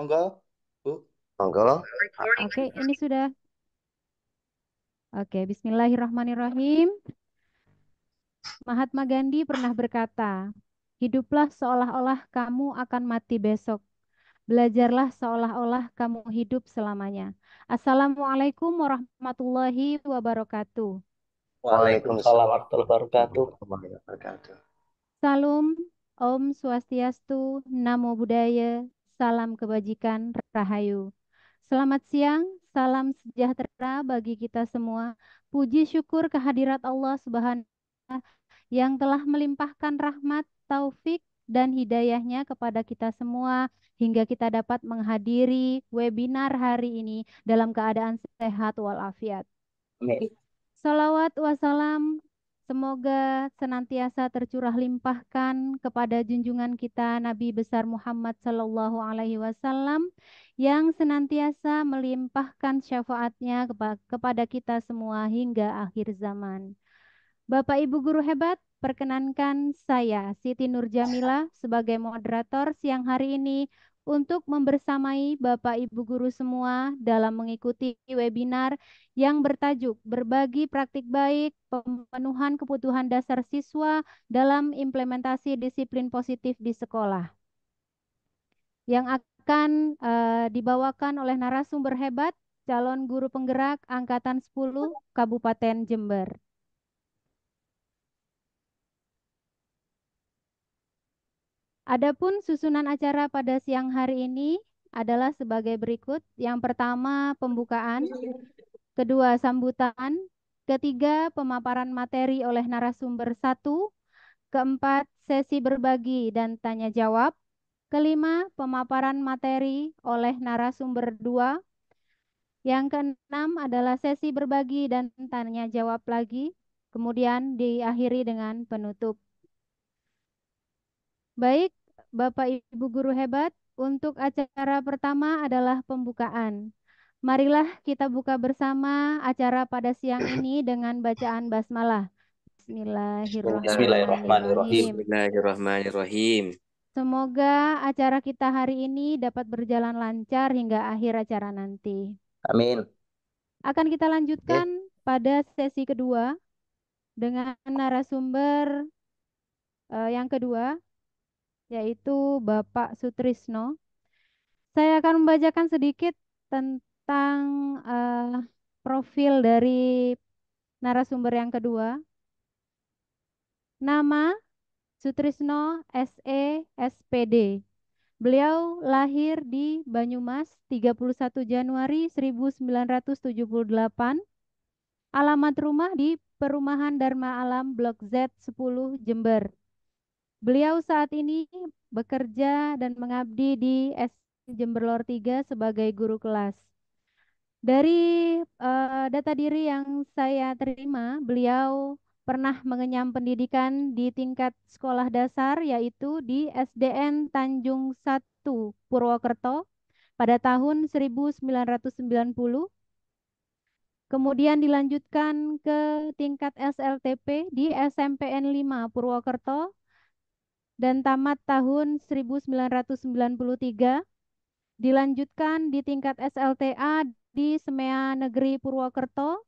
Monggo, Bu. Monggo. Oke, ini sudah. Oke, bismillahirrahmanirrahim. Mahatma Gandhi pernah berkata, "Hiduplah seolah-olah kamu akan mati besok. Belajarlah seolah-olah kamu hidup selamanya." Assalamualaikum warahmatullahi wabarakatuh. Waalaikumsalam warahmatullahi wabarakatuh. Salam, Om Swastiastu, Namo Buddhaya, salam kebajikan, rahayu. Selamat siang, salam sejahtera bagi kita semua. Puji syukur kehadirat Allah Subhanahu yang telah melimpahkan rahmat, taufik, dan hidayahnya kepada kita semua hingga kita dapat menghadiri webinar hari ini dalam keadaan sehat walafiat. Amin. Salawat wassalam Semoga senantiasa tercurah limpahkan kepada junjungan kita Nabi besar Muhammad Sallallahu Alaihi Wasallam yang senantiasa melimpahkan syafaatnya kepada kita semua hingga akhir zaman. Bapak Ibu guru hebat, perkenankan saya Siti Nur Jamila sebagai moderator siang hari ini untuk membersamai Bapak Ibu guru semua dalam mengikuti webinar yang bertajuk Berbagi Praktik Baik Pemenuhan Kebutuhan Dasar Siswa dalam Implementasi Disiplin Positif di Sekolah. Yang akan uh, dibawakan oleh narasumber hebat calon guru penggerak angkatan 10 Kabupaten Jember. Adapun susunan acara pada siang hari ini adalah sebagai berikut. Yang pertama pembukaan, kedua sambutan, ketiga pemaparan materi oleh narasumber satu, keempat sesi berbagi dan tanya jawab, kelima pemaparan materi oleh narasumber dua, yang keenam adalah sesi berbagi dan tanya jawab lagi, kemudian diakhiri dengan penutup. Baik, Bapak Ibu guru hebat, untuk acara pertama adalah pembukaan. Marilah kita buka bersama acara pada siang ini dengan bacaan basmalah. Bismillahirrahmanirrahim. Bismillahirrahmanirrahim. Semoga acara kita hari ini dapat berjalan lancar hingga akhir acara nanti. Amin. Akan kita lanjutkan ya. pada sesi kedua dengan narasumber uh, yang kedua yaitu Bapak Sutrisno. Saya akan membacakan sedikit tentang uh, profil dari narasumber yang kedua. Nama Sutrisno SE SPD. Beliau lahir di Banyumas 31 Januari 1978. Alamat rumah di Perumahan Dharma Alam Blok Z10 Jember. Beliau saat ini bekerja dan mengabdi di S Jemberlor 3 sebagai guru kelas. Dari uh, data diri yang saya terima, beliau pernah mengenyam pendidikan di tingkat sekolah dasar yaitu di SDN Tanjung 1 Purwokerto pada tahun 1990. Kemudian dilanjutkan ke tingkat SLTP di SMPN 5 Purwokerto dan tamat tahun 1993, dilanjutkan di tingkat SLTA di Semea Negeri Purwokerto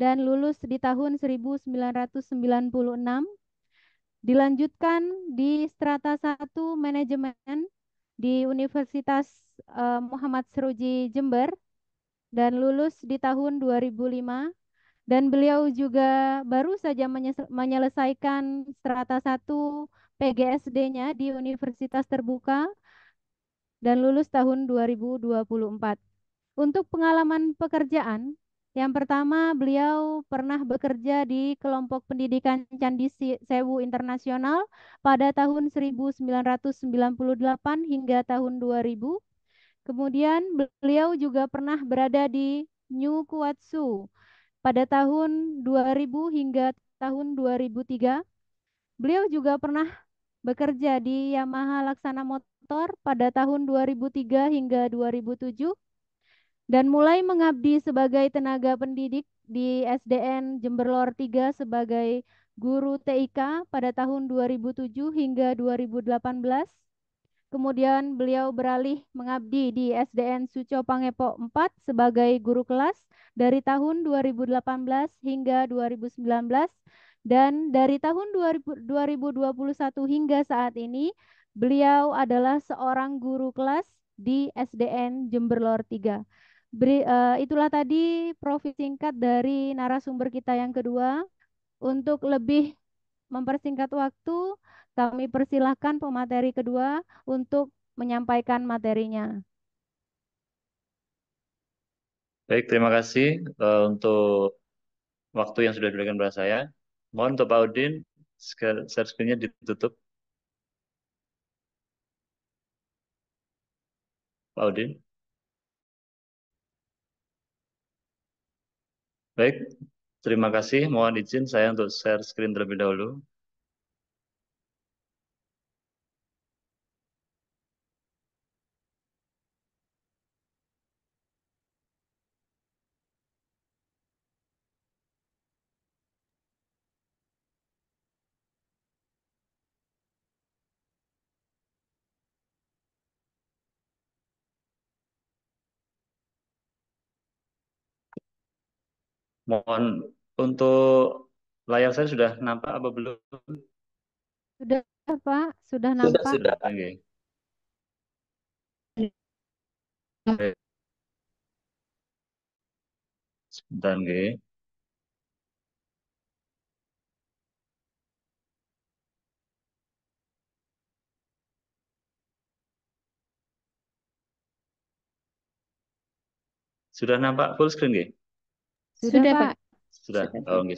dan lulus di tahun 1996, dilanjutkan di strata 1 manajemen di Universitas eh, Muhammad Seruji Jember dan lulus di tahun 2005 dan beliau juga baru saja menyelesaikan strata 1 PGSD-nya di universitas terbuka dan lulus tahun 2024. Untuk pengalaman pekerjaan, yang pertama beliau pernah bekerja di kelompok pendidikan Candi Sewu Internasional pada tahun 1998 hingga tahun 2000. Kemudian beliau juga pernah berada di New Kuatsu pada tahun 2000 hingga tahun 2003. Beliau juga pernah Bekerja di Yamaha Laksana Motor pada tahun 2003 hingga 2007 dan mulai mengabdi sebagai tenaga pendidik di SDN Jemberlor 3 sebagai guru TIK pada tahun 2007 hingga 2018. Kemudian beliau beralih mengabdi di SDN Suco Pangepo 4 sebagai guru kelas dari tahun 2018 hingga 2019 dan dari tahun 2021 hingga saat ini, beliau adalah seorang guru kelas di SDN Jemberlor 3. Beri, uh, itulah tadi profil singkat dari narasumber kita yang kedua. Untuk lebih mempersingkat waktu, kami persilahkan pemateri kedua untuk menyampaikan materinya. Baik, terima kasih uh, untuk waktu yang sudah diberikan kepada saya. Mohon untuk Pak Udin, share screen-nya ditutup. Pak Udin. Baik, terima kasih. Mohon izin saya untuk share screen terlebih dahulu. Mohon untuk layar saya sudah nampak apa belum? Sudah, Pak. Sudah nampak. Sudah, sudah. Okay. okay. Sebentar, okay. Sudah nampak full screen, nggih? Sudah, Sudah Pak. Sudah. Sudah. Oh, nggih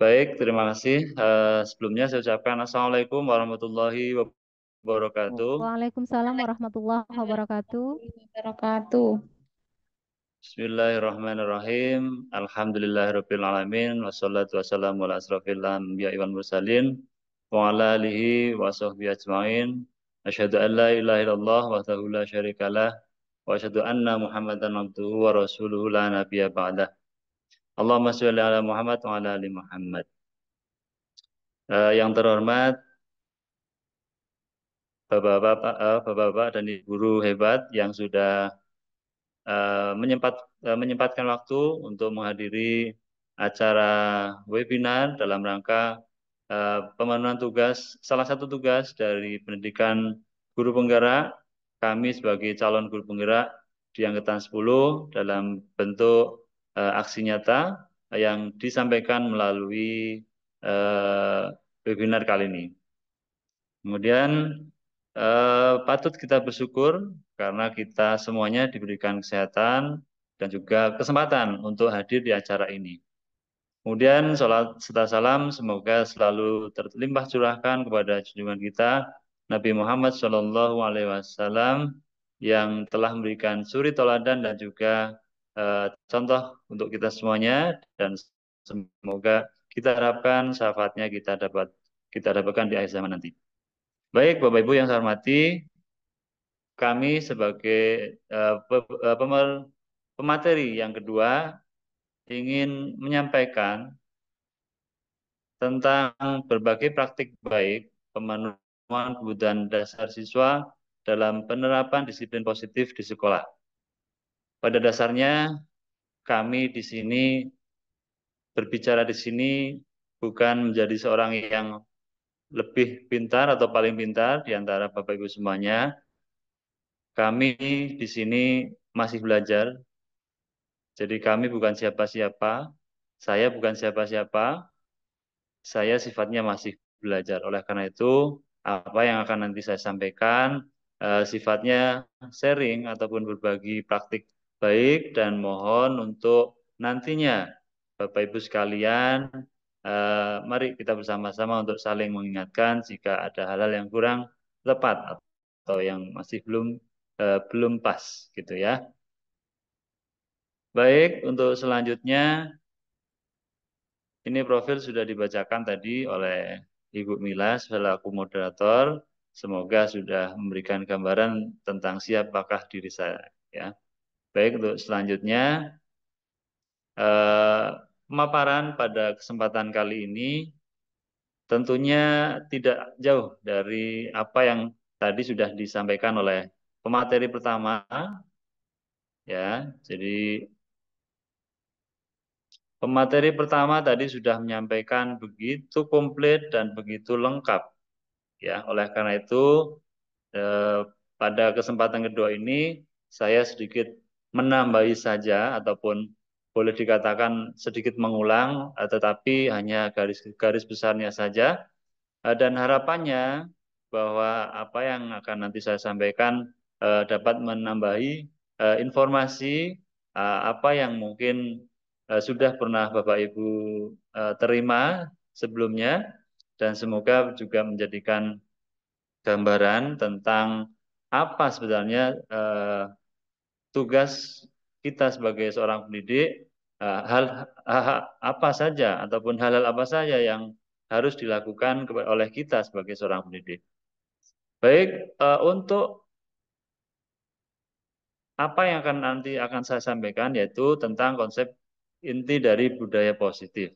Baik, terima kasih. Uh, sebelumnya saya ucapkan Assalamualaikum warahmatullahi wabarakatuh. Waalaikumsalam warahmatullahi wabarakatuh. Wabarakatuh. Bismillahirrahmanirrahim. Alhamdulillahirabbil alamin wassalatu wassalamu ala asrofil anbiya'i wal mursalin wa ala alihi wa sahbihi ajmain. Asyhadu an la ilaha illallah wahdahu la syarikalah muhammadan abduhu wa rasuluhu la nabiyya ba'da Allahumma اللهم ala muhammad wa ala ali Muhammad uh, yang terhormat bapak-bapak uh, bapak-bapak dan ibu guru hebat yang sudah uh, menyempat uh, menyempatkan waktu untuk menghadiri acara webinar dalam rangka uh, pemenuhan tugas salah satu tugas dari pendidikan guru penggerak kami sebagai calon guru penggerak di angkatan 10 dalam bentuk uh, aksi nyata yang disampaikan melalui uh, webinar kali ini. Kemudian uh, patut kita bersyukur karena kita semuanya diberikan kesehatan dan juga kesempatan untuk hadir di acara ini. Kemudian sholat serta salam semoga selalu terlimpah curahkan kepada junjungan kita Nabi Muhammad Shallallahu Alaihi Wasallam yang telah memberikan suri teladan dan juga uh, contoh untuk kita semuanya dan semoga kita harapkan syafaatnya kita dapat kita dapatkan di akhir zaman nanti. Baik Bapak Ibu yang saya hormati, kami sebagai uh, pemer pemateri yang kedua ingin menyampaikan tentang berbagai praktik baik pemenuhan pemenuhan kebutuhan dasar siswa dalam penerapan disiplin positif di sekolah. Pada dasarnya, kami di sini berbicara di sini bukan menjadi seorang yang lebih pintar atau paling pintar di antara Bapak Ibu semuanya. Kami di sini masih belajar. Jadi kami bukan siapa-siapa, saya bukan siapa-siapa, saya sifatnya masih belajar. Oleh karena itu, apa yang akan nanti saya sampaikan uh, sifatnya sharing ataupun berbagi praktik baik dan mohon untuk nantinya Bapak Ibu sekalian uh, mari kita bersama-sama untuk saling mengingatkan jika ada hal-hal yang kurang tepat atau yang masih belum uh, belum pas gitu ya. Baik, untuk selanjutnya ini profil sudah dibacakan tadi oleh Ibu Mila selaku moderator. Semoga sudah memberikan gambaran tentang siapakah diri saya. Ya. Baik untuk selanjutnya eh, pemaparan eh, pada kesempatan kali ini tentunya tidak jauh dari apa yang tadi sudah disampaikan oleh pemateri pertama ya jadi Pemateri pertama tadi sudah menyampaikan begitu komplit dan begitu lengkap. Ya, oleh karena itu eh, pada kesempatan kedua ini saya sedikit menambahi saja ataupun boleh dikatakan sedikit mengulang eh, tetapi hanya garis-garis besarnya saja. Eh, dan harapannya bahwa apa yang akan nanti saya sampaikan eh, dapat menambahi eh, informasi eh, apa yang mungkin Eh, sudah pernah Bapak Ibu eh, terima sebelumnya dan semoga juga menjadikan gambaran tentang apa sebenarnya eh, tugas kita sebagai seorang pendidik hal apa saja ataupun hal-hal apa saja yang harus dilakukan oleh kita sebagai seorang pendidik. Baik, untuk apa yang akan nanti akan saya sampaikan yaitu tentang konsep inti dari budaya positif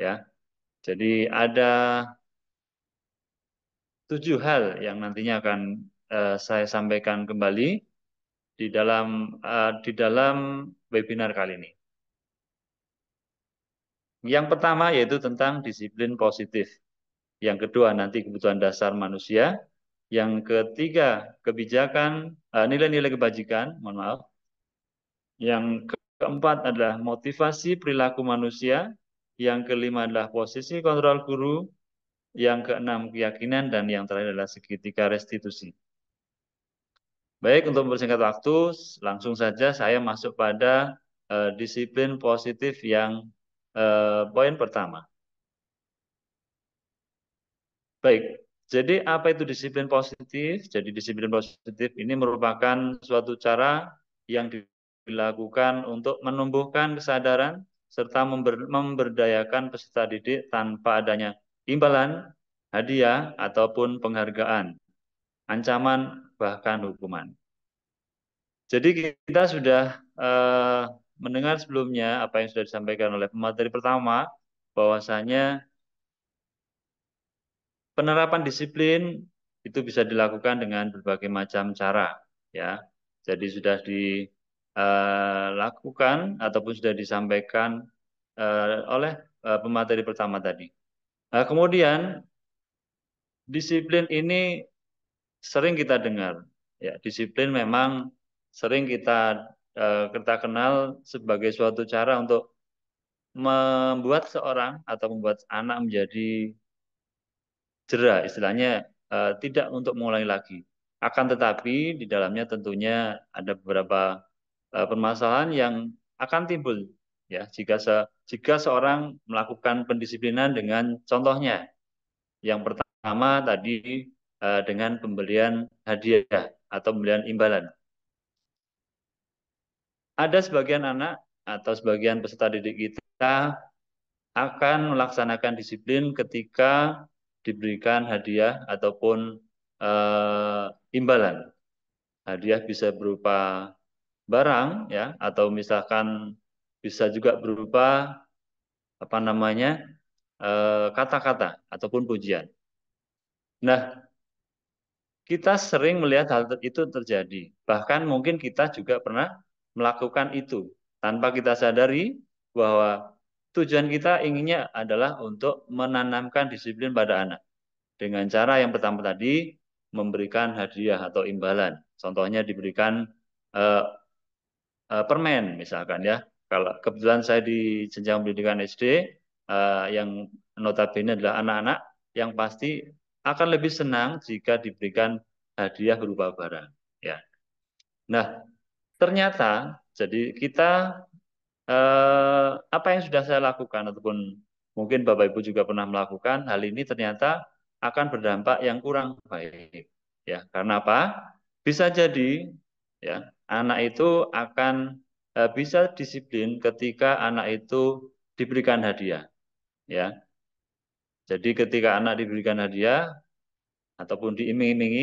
ya. Jadi ada tujuh hal yang nantinya akan uh, saya sampaikan kembali di dalam uh, di dalam webinar kali ini. Yang pertama yaitu tentang disiplin positif. Yang kedua nanti kebutuhan dasar manusia. Yang ketiga kebijakan eh, nilai-nilai uh, kebajikan, mohon maaf. Yang ke Keempat adalah motivasi perilaku manusia. Yang kelima adalah posisi kontrol guru. Yang keenam keyakinan dan yang terakhir adalah segitiga restitusi. Baik, untuk mempersingkat waktu, langsung saja saya masuk pada uh, disiplin positif yang uh, poin pertama. Baik, jadi apa itu disiplin positif? Jadi disiplin positif ini merupakan suatu cara yang di dilakukan untuk menumbuhkan kesadaran serta member, memberdayakan peserta didik tanpa adanya imbalan, hadiah, ataupun penghargaan, ancaman, bahkan hukuman. Jadi kita sudah eh, mendengar sebelumnya apa yang sudah disampaikan oleh pemateri pertama, bahwasanya penerapan disiplin itu bisa dilakukan dengan berbagai macam cara, ya. Jadi sudah di Eh, lakukan ataupun sudah disampaikan uh, oleh uh, pemateri pertama tadi. Uh, kemudian disiplin ini sering kita dengar. Ya, disiplin memang sering kita uh, kita kenal sebagai suatu cara untuk membuat seorang atau membuat anak menjadi jera, istilahnya uh, tidak untuk mulai lagi. Akan tetapi di dalamnya tentunya ada beberapa E, permasalahan yang akan timbul ya jika se, jika seorang melakukan pendisiplinan dengan contohnya yang pertama tadi uh, dengan pembelian hadiah atau pembelian imbalan. Ada sebagian anak atau sebagian peserta didik kita akan melaksanakan disiplin ketika diberikan hadiah ataupun uh, imbalan. Hadiah bisa berupa barang ya atau misalkan bisa juga berupa apa namanya eh, kata-kata e, ataupun pujian. Nah, kita sering melihat hal itu terjadi. Bahkan mungkin kita juga pernah melakukan itu tanpa kita sadari bahwa tujuan kita inginnya adalah untuk menanamkan disiplin pada anak. Dengan cara yang pertama tadi, memberikan hadiah atau imbalan. Contohnya diberikan eh, uh, permen misalkan ya. Kalau kebetulan saya di jenjang pendidikan SD uh, eh, yang notabene adalah anak-anak yang pasti akan lebih senang jika diberikan hadiah berupa barang ya. Nah, ternyata jadi kita uh, apa yang sudah saya lakukan ataupun mungkin Bapak Ibu juga pernah melakukan hal ini ternyata akan berdampak yang kurang baik ya karena apa bisa jadi ya anak itu akan e, bisa disiplin ketika anak itu diberikan hadiah. Ya. Jadi ketika anak diberikan hadiah ataupun diiming-imingi,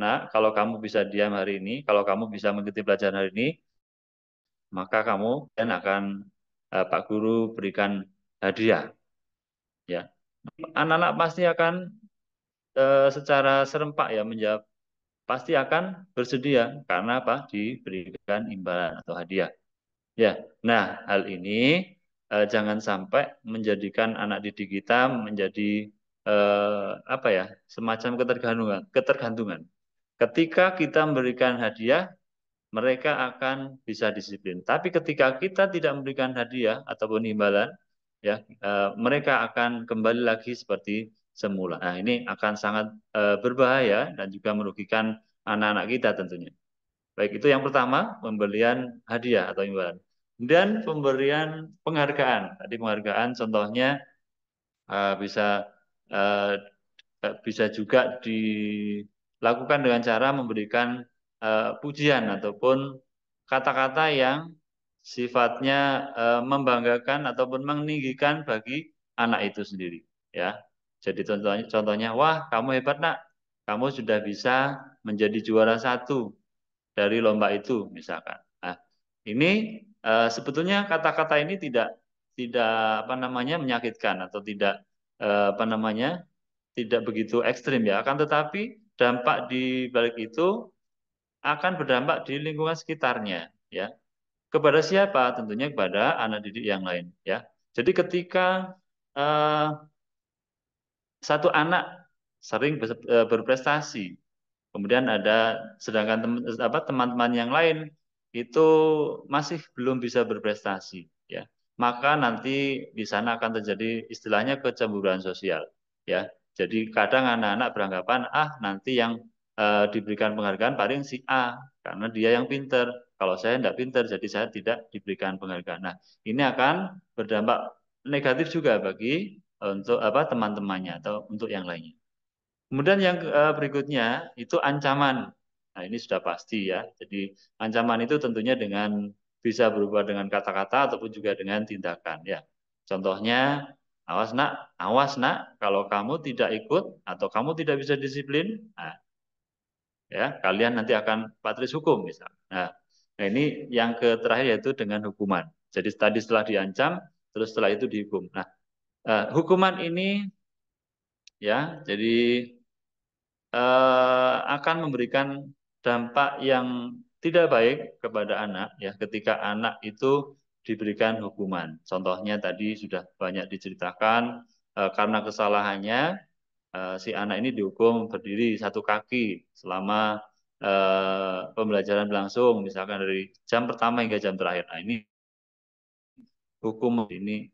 nah kalau kamu bisa diam hari ini, kalau kamu bisa mengikuti pelajaran hari ini, maka kamu dan akan uh, Pak Guru berikan hadiah. Ya. Anak-anak pasti akan uh, secara serempak ya menjawab pasti akan bersedia karena apa diberikan imbalan atau hadiah ya nah hal ini eh, jangan sampai menjadikan anak didik kita menjadi eh, apa ya semacam ketergantungan ketergantungan ketika kita memberikan hadiah mereka akan bisa disiplin tapi ketika kita tidak memberikan hadiah ataupun imbalan ya eh, mereka akan kembali lagi seperti semula. Nah, ini akan sangat e, berbahaya dan juga merugikan anak-anak kita tentunya. Baik itu yang pertama, pemberian hadiah atau imbalan. Dan pemberian penghargaan. Tadi penghargaan contohnya e, bisa e, bisa juga dilakukan dengan cara memberikan e, pujian ataupun kata-kata yang sifatnya e, membanggakan ataupun meninggikan bagi anak itu sendiri ya jadi contohnya, contohnya, wah kamu hebat nak, kamu sudah bisa menjadi juara satu dari lomba itu misalkan. Nah, ini e, sebetulnya kata-kata ini tidak tidak apa namanya menyakitkan atau tidak e, apa namanya tidak begitu ekstrim ya. Akan tetapi dampak di balik itu akan berdampak di lingkungan sekitarnya ya. Kepada siapa? Tentunya kepada anak didik yang lain ya. Jadi ketika uh, satu anak sering e, berprestasi. Kemudian ada sedangkan teman, teman-teman yang lain itu masih belum bisa berprestasi, ya. Maka nanti di sana akan terjadi istilahnya kecemburuan sosial, ya. Jadi kadang anak-anak beranggapan ah nanti yang eh, diberikan penghargaan paling si A karena dia yang pinter. Kalau saya tidak pinter, jadi saya tidak diberikan penghargaan. Nah, ini akan berdampak negatif juga bagi untuk apa teman-temannya atau untuk yang lainnya. Kemudian yang eh, berikutnya itu ancaman. Nah, ini sudah pasti ya. Jadi ancaman itu tentunya dengan bisa berubah dengan kata-kata ataupun juga dengan tindakan ya. Contohnya awas nak, awas nak kalau kamu tidak ikut atau kamu tidak bisa disiplin, nah, ya kalian nanti akan patris hukum misal. Nah, nah ini yang terakhir yaitu dengan hukuman. Jadi tadi setelah diancam, terus setelah itu dihukum. Nah Uh, hukuman ini ya jadi uh, akan memberikan dampak yang tidak baik kepada anak ya ketika anak itu diberikan hukuman. Contohnya tadi sudah banyak diceritakan uh, karena kesalahannya uh, si anak ini dihukum berdiri satu kaki selama uh, pembelajaran berlangsung misalkan dari jam pertama hingga jam terakhir. Nah, ini hukum ini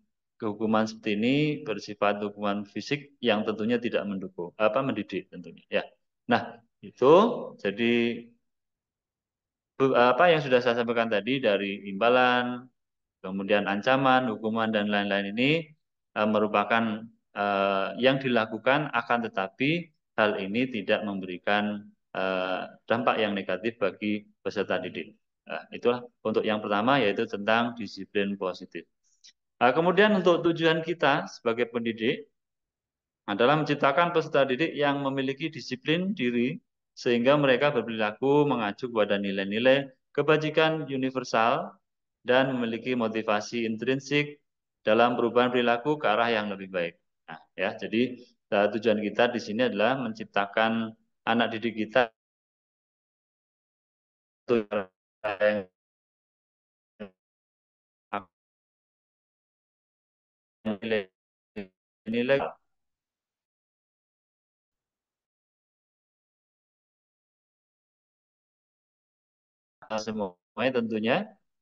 hukuman seperti ini bersifat hukuman fisik yang tentunya tidak mendukung apa mendidik tentunya ya nah itu jadi apa yang sudah saya sampaikan tadi dari imbalan kemudian ancaman hukuman dan lain-lain ini uh, merupakan uh, yang dilakukan akan tetapi hal ini tidak memberikan uh, dampak yang negatif bagi peserta didik nah, itulah untuk yang pertama yaitu tentang disiplin positif Nah, kemudian untuk tujuan kita sebagai pendidik adalah menciptakan peserta didik yang memiliki disiplin diri sehingga mereka berperilaku mengacu kepada nilai-nilai kebajikan universal dan memiliki motivasi intrinsik dalam perubahan perilaku ke arah yang lebih baik. Nah, ya, jadi eh, tujuan kita di sini adalah menciptakan anak didik kita yang nilai-nilai semuanya tentunya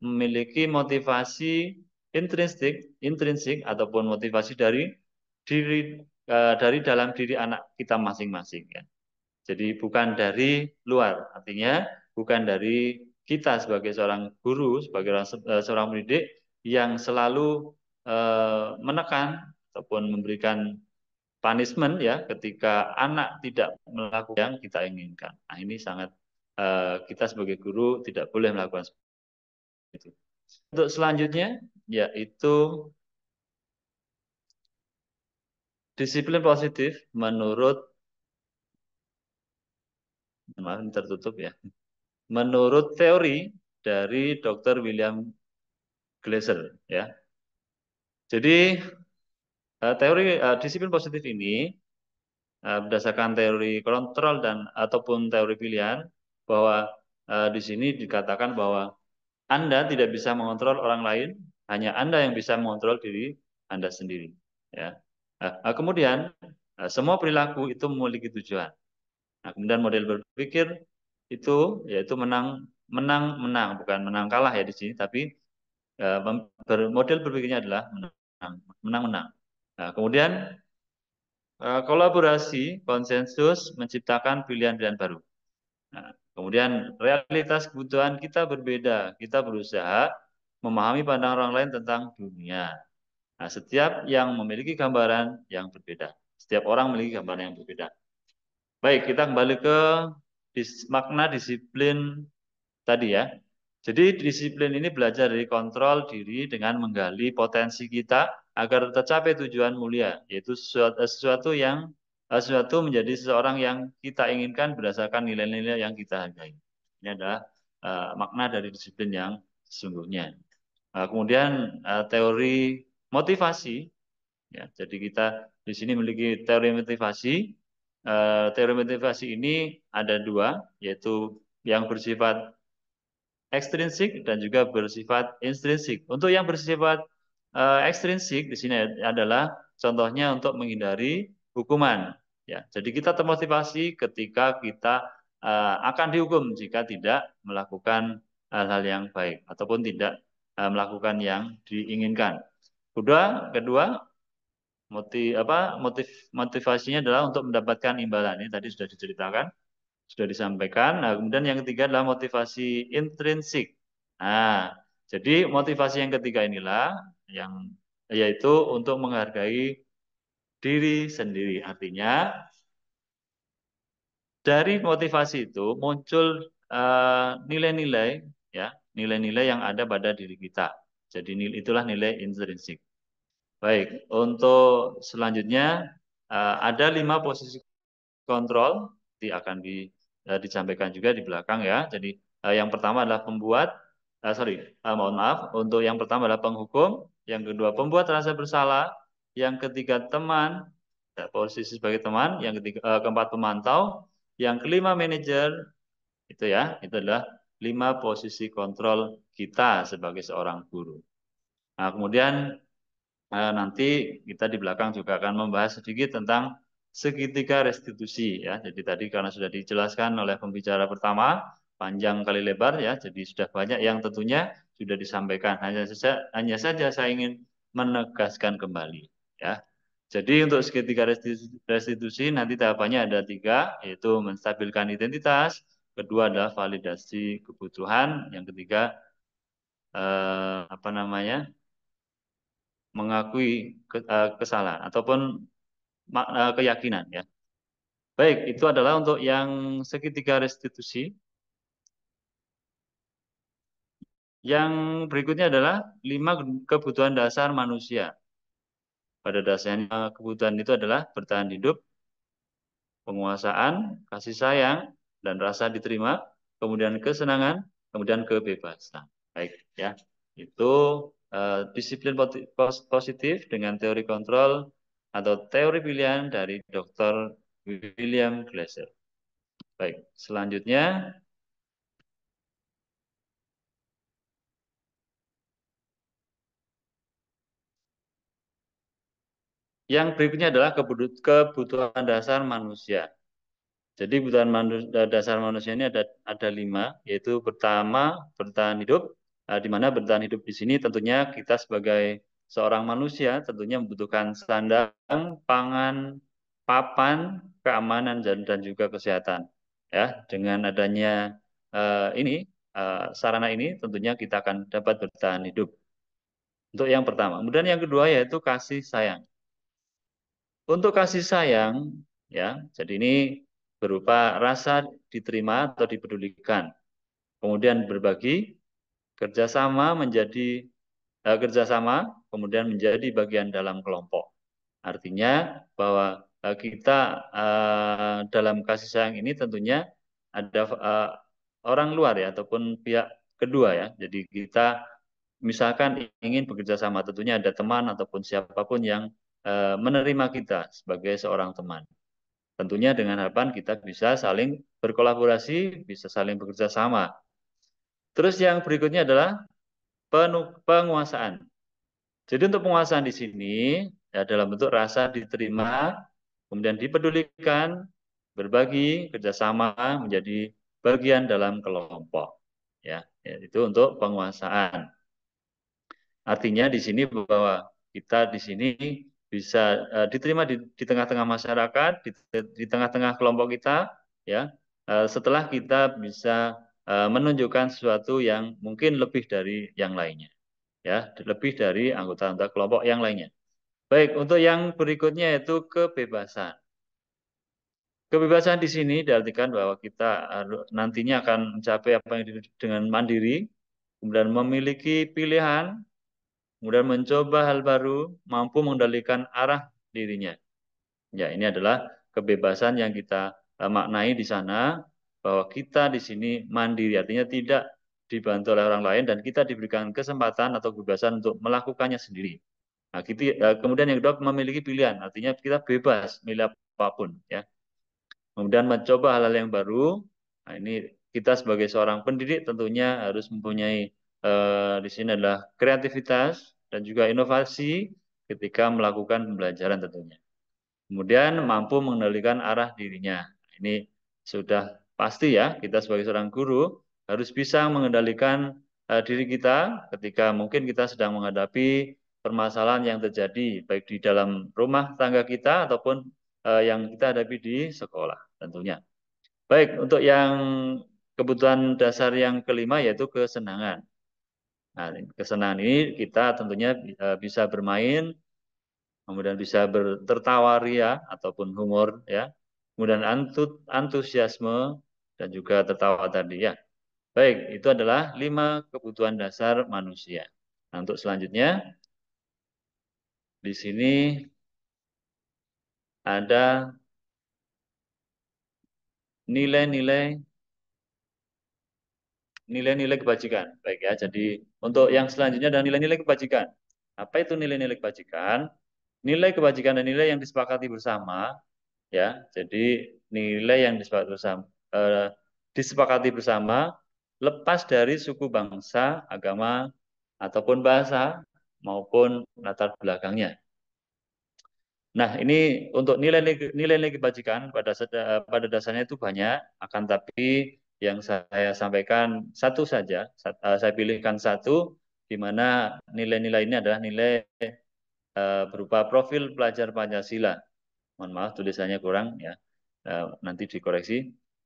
memiliki motivasi intrinsik, intrinsik ataupun motivasi dari diri e, dari dalam diri anak kita masing-masing ya. Jadi bukan dari luar, artinya bukan dari kita sebagai seorang guru, sebagai e, seorang pendidik yang selalu Eh, menekan ataupun memberikan punishment ya ketika anak tidak melakukan yang kita inginkan. Nah, ini sangat eh, kita sebagai guru tidak boleh melakukan itu. Untuk selanjutnya yaitu disiplin positif menurut maaf ini tertutup ya. Menurut teori dari Dr. William Glaser ya. Jadi eh, teori eh, disiplin positif ini eh, berdasarkan teori kontrol dan ataupun teori pilihan bahwa di sini dikatakan bahwa Anda tidak bisa mengontrol orang lain, hanya Anda yang bisa mengontrol diri Anda sendiri. Ya. Nah, kemudian semua perilaku itu memiliki tujuan. Nah, kemudian model berpikir itu yaitu menang menang menang bukan menang kalah ya di sini tapi model berpikirnya adalah menang menang-menang. Nah, kemudian eh, kolaborasi konsensus menciptakan pilihan-pilihan baru. Nah, kemudian realitas kebutuhan kita berbeda. Kita berusaha memahami pandang orang lain tentang dunia. Nah, setiap yang memiliki gambaran yang berbeda. Setiap orang memiliki gambaran yang berbeda. Baik, kita kembali ke makna disiplin tadi ya. Jadi disiplin ini belajar dari kontrol diri dengan menggali potensi kita agar tercapai tujuan mulia, yaitu sesuatu, yang eh, sesuatu menjadi seseorang yang kita inginkan berdasarkan nilai-nilai yang kita hargai. Ini adalah uh, makna dari disiplin yang sesungguhnya. Uh, kemudian uh, teori motivasi, ya, jadi kita di sini memiliki teori motivasi. Uh, teori motivasi ini ada dua, yaitu yang bersifat ekstrinsik dan juga bersifat intrinsik. Untuk yang bersifat uh, ekstrinsik di sini adalah contohnya untuk menghindari hukuman. Ya, jadi kita termotivasi ketika kita uh, akan dihukum jika tidak melakukan hal-hal yang baik ataupun tidak uh, melakukan yang diinginkan. Kedua, kedua motiv, apa motiv, motivasinya adalah untuk mendapatkan imbalan ini tadi sudah diceritakan sudah disampaikan. Nah, kemudian yang ketiga adalah motivasi intrinsik. Nah, jadi motivasi yang ketiga inilah yang yaitu untuk menghargai diri sendiri. Artinya dari motivasi itu muncul eh, nilai-nilai uh, ya, nilai-nilai yang ada pada diri kita. Jadi itulah nilai intrinsik. Baik, untuk selanjutnya uh, ada lima posisi kontrol di akan di uh, disampaikan juga di belakang ya. Jadi uh, yang pertama adalah pembuat, uh, sorry, uh, mohon maaf. Untuk yang pertama adalah penghukum, yang kedua pembuat rasa bersalah, yang ketiga teman, ya, posisi sebagai teman, yang ketiga, uh, keempat pemantau, yang kelima manajer, itu ya, itu adalah lima posisi kontrol kita sebagai seorang guru. Nah, kemudian nanti kita di belakang juga akan membahas sedikit tentang segitiga restitusi ya. Jadi tadi karena sudah dijelaskan oleh pembicara pertama panjang kali lebar ya. Jadi sudah banyak yang tentunya sudah disampaikan. Hanya saja hanya saja saya ingin menegaskan kembali ya. Jadi untuk segitiga restitusi nanti tahapannya ada tiga, yaitu menstabilkan identitas, kedua adalah validasi kebutuhan, yang ketiga eh, apa namanya mengakui eh, kesalahan ataupun Eh, keyakinan ya. Baik, itu adalah untuk yang segitiga restitusi. Yang berikutnya adalah lima kebutuhan dasar manusia. Pada dasarnya kebutuhan itu adalah bertahan hidup, penguasaan, kasih sayang, dan rasa diterima, kemudian kesenangan, kemudian kebebasan. Baik, ya. Itu uh, disiplin positif dengan teori kontrol atau teori pilihan dari Dr. William Glaser. Baik, selanjutnya Yang berikutnya adalah kebutuhan dasar manusia. Jadi kebutuhan manusia, dasar manusia ini ada ada lima, yaitu pertama bertahan hidup, nah, di mana bertahan hidup di sini tentunya kita sebagai seorang manusia tentunya membutuhkan sandang, pangan, papan, keamanan dan, dan juga kesehatan. Ya, dengan adanya uh, ini uh, sarana ini tentunya kita akan dapat bertahan hidup. Untuk yang pertama. Kemudian yang kedua yaitu kasih sayang. Untuk kasih sayang, ya, jadi ini berupa rasa diterima atau dipedulikan. Kemudian berbagi, kerjasama menjadi eh, kerjasama kemudian menjadi bagian dalam kelompok. Artinya bahwa e, kita uh, dalam kasih sayang ini tentunya ada uh, orang luar ya ataupun pihak kedua ya. Jadi kita misalkan ingin bekerja sama tentunya ada teman ataupun siapapun yang uh, menerima kita sebagai seorang teman. Tentunya dengan harapan kita bisa saling berkolaborasi, bisa saling bekerja sama. Terus yang berikutnya adalah penguasaan. Jadi untuk penguasaan di sini ya dalam bentuk rasa diterima, kemudian dipedulikan, berbagi, kerjasama menjadi bagian dalam kelompok. Ya, itu untuk penguasaan. Artinya di sini bahwa kita di sini bisa uh, diterima di, tengah-tengah masyarakat, di, di tengah-tengah kelompok kita, ya. Uh, setelah kita bisa uh, menunjukkan sesuatu yang mungkin lebih dari yang lainnya ya lebih dari anggota-anggota kelompok yang lainnya. Baik, untuk yang berikutnya yaitu kebebasan. Kebebasan di sini diartikan bahwa kita nantinya akan mencapai apa yang disebut dengan mandiri, kemudian memiliki pilihan, kemudian mencoba hal baru, mampu mengendalikan arah dirinya. Ya, ini adalah kebebasan yang kita maknai di sana bahwa kita di sini mandiri, artinya tidak dibantu oleh orang lain dan kita diberikan kesempatan atau kebebasan untuk melakukannya sendiri. Nah, kita, gitu ya. eh, kemudian yang kedua memiliki pilihan, artinya kita bebas milih apapun ya. Kemudian mencoba hal-hal yang baru. Nah, ini kita sebagai seorang pendidik tentunya harus mempunyai eh, di sini adalah kreativitas dan juga inovasi ketika melakukan pembelajaran tentunya. Kemudian mampu mengendalikan arah dirinya. Ini sudah pasti ya, kita sebagai seorang guru harus bisa mengendalikan uh, diri kita ketika mungkin kita sedang menghadapi permasalahan yang terjadi baik di dalam rumah tangga kita ataupun uh, yang kita hadapi di sekolah tentunya. Baik, untuk yang kebutuhan dasar yang kelima yaitu kesenangan. Nah, kesenangan ini kita tentunya eh, bisa bermain, kemudian bisa tertawa ria ataupun humor ya, kemudian antusiasme dan juga tertawa tadi ya. Baik, itu adalah lima kebutuhan dasar manusia. Nah, untuk selanjutnya, di sini ada nilai-nilai nilai-nilai kebajikan. Baik ya, jadi untuk yang selanjutnya ada nilai-nilai kebajikan. Apa itu nilai-nilai kebajikan? Nilai kebajikan dan nilai yang disepakati bersama, ya. Jadi nilai yang disepakati bersama, eh, disepakati bersama lepas dari suku bangsa, agama, ataupun bahasa, maupun latar belakangnya. Nah, ini untuk nilai-nilai kebajikan pada pada dasarnya itu banyak, akan tapi yang saya sampaikan satu saja, eh, saya pilihkan satu, di mana nilai-nilai ini adalah nilai eh, berupa profil pelajar Pancasila. Mohon maaf tulisannya kurang ya, eh, nanti dikoreksi.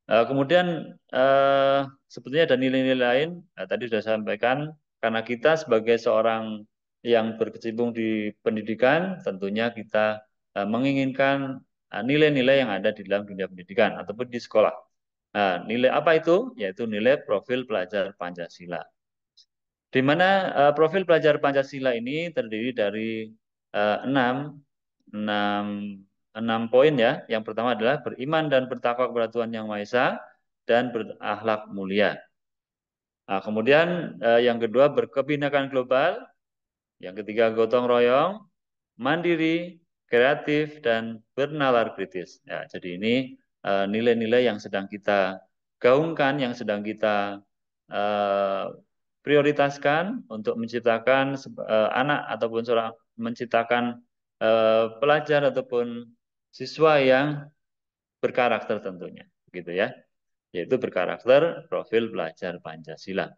Eh, kemudian eh, sebetulnya ada nilai-nilai lain. Nah, tadi sudah saya sampaikan karena kita sebagai seorang yang berkecimpung di pendidikan, tentunya kita eh, menginginkan eh, nilai-nilai eh, yang ada di dalam dunia pendidikan ataupun di sekolah. Nah, nilai apa itu? Yaitu nilai profil pelajar Pancasila. Di mana eh, profil pelajar Pancasila ini terdiri dari eh, enam enam enam poin ya. Yang pertama adalah beriman dan bertakwa kepada Tuhan Yang Maha Esa dan berakhlak mulia. Nah, kemudian eh, yang kedua berkebinakan global, yang ketiga gotong royong, mandiri, kreatif dan bernalar kritis. Ya, jadi ini eh, nilai-nilai eh, yang sedang kita gaungkan, yang sedang kita eh, prioritaskan untuk menciptakan eh, anak ataupun seorang menciptakan eh, pelajar ataupun siswa yang berkarakter tentunya, gitu ya. Yaitu berkarakter profil belajar Pancasila.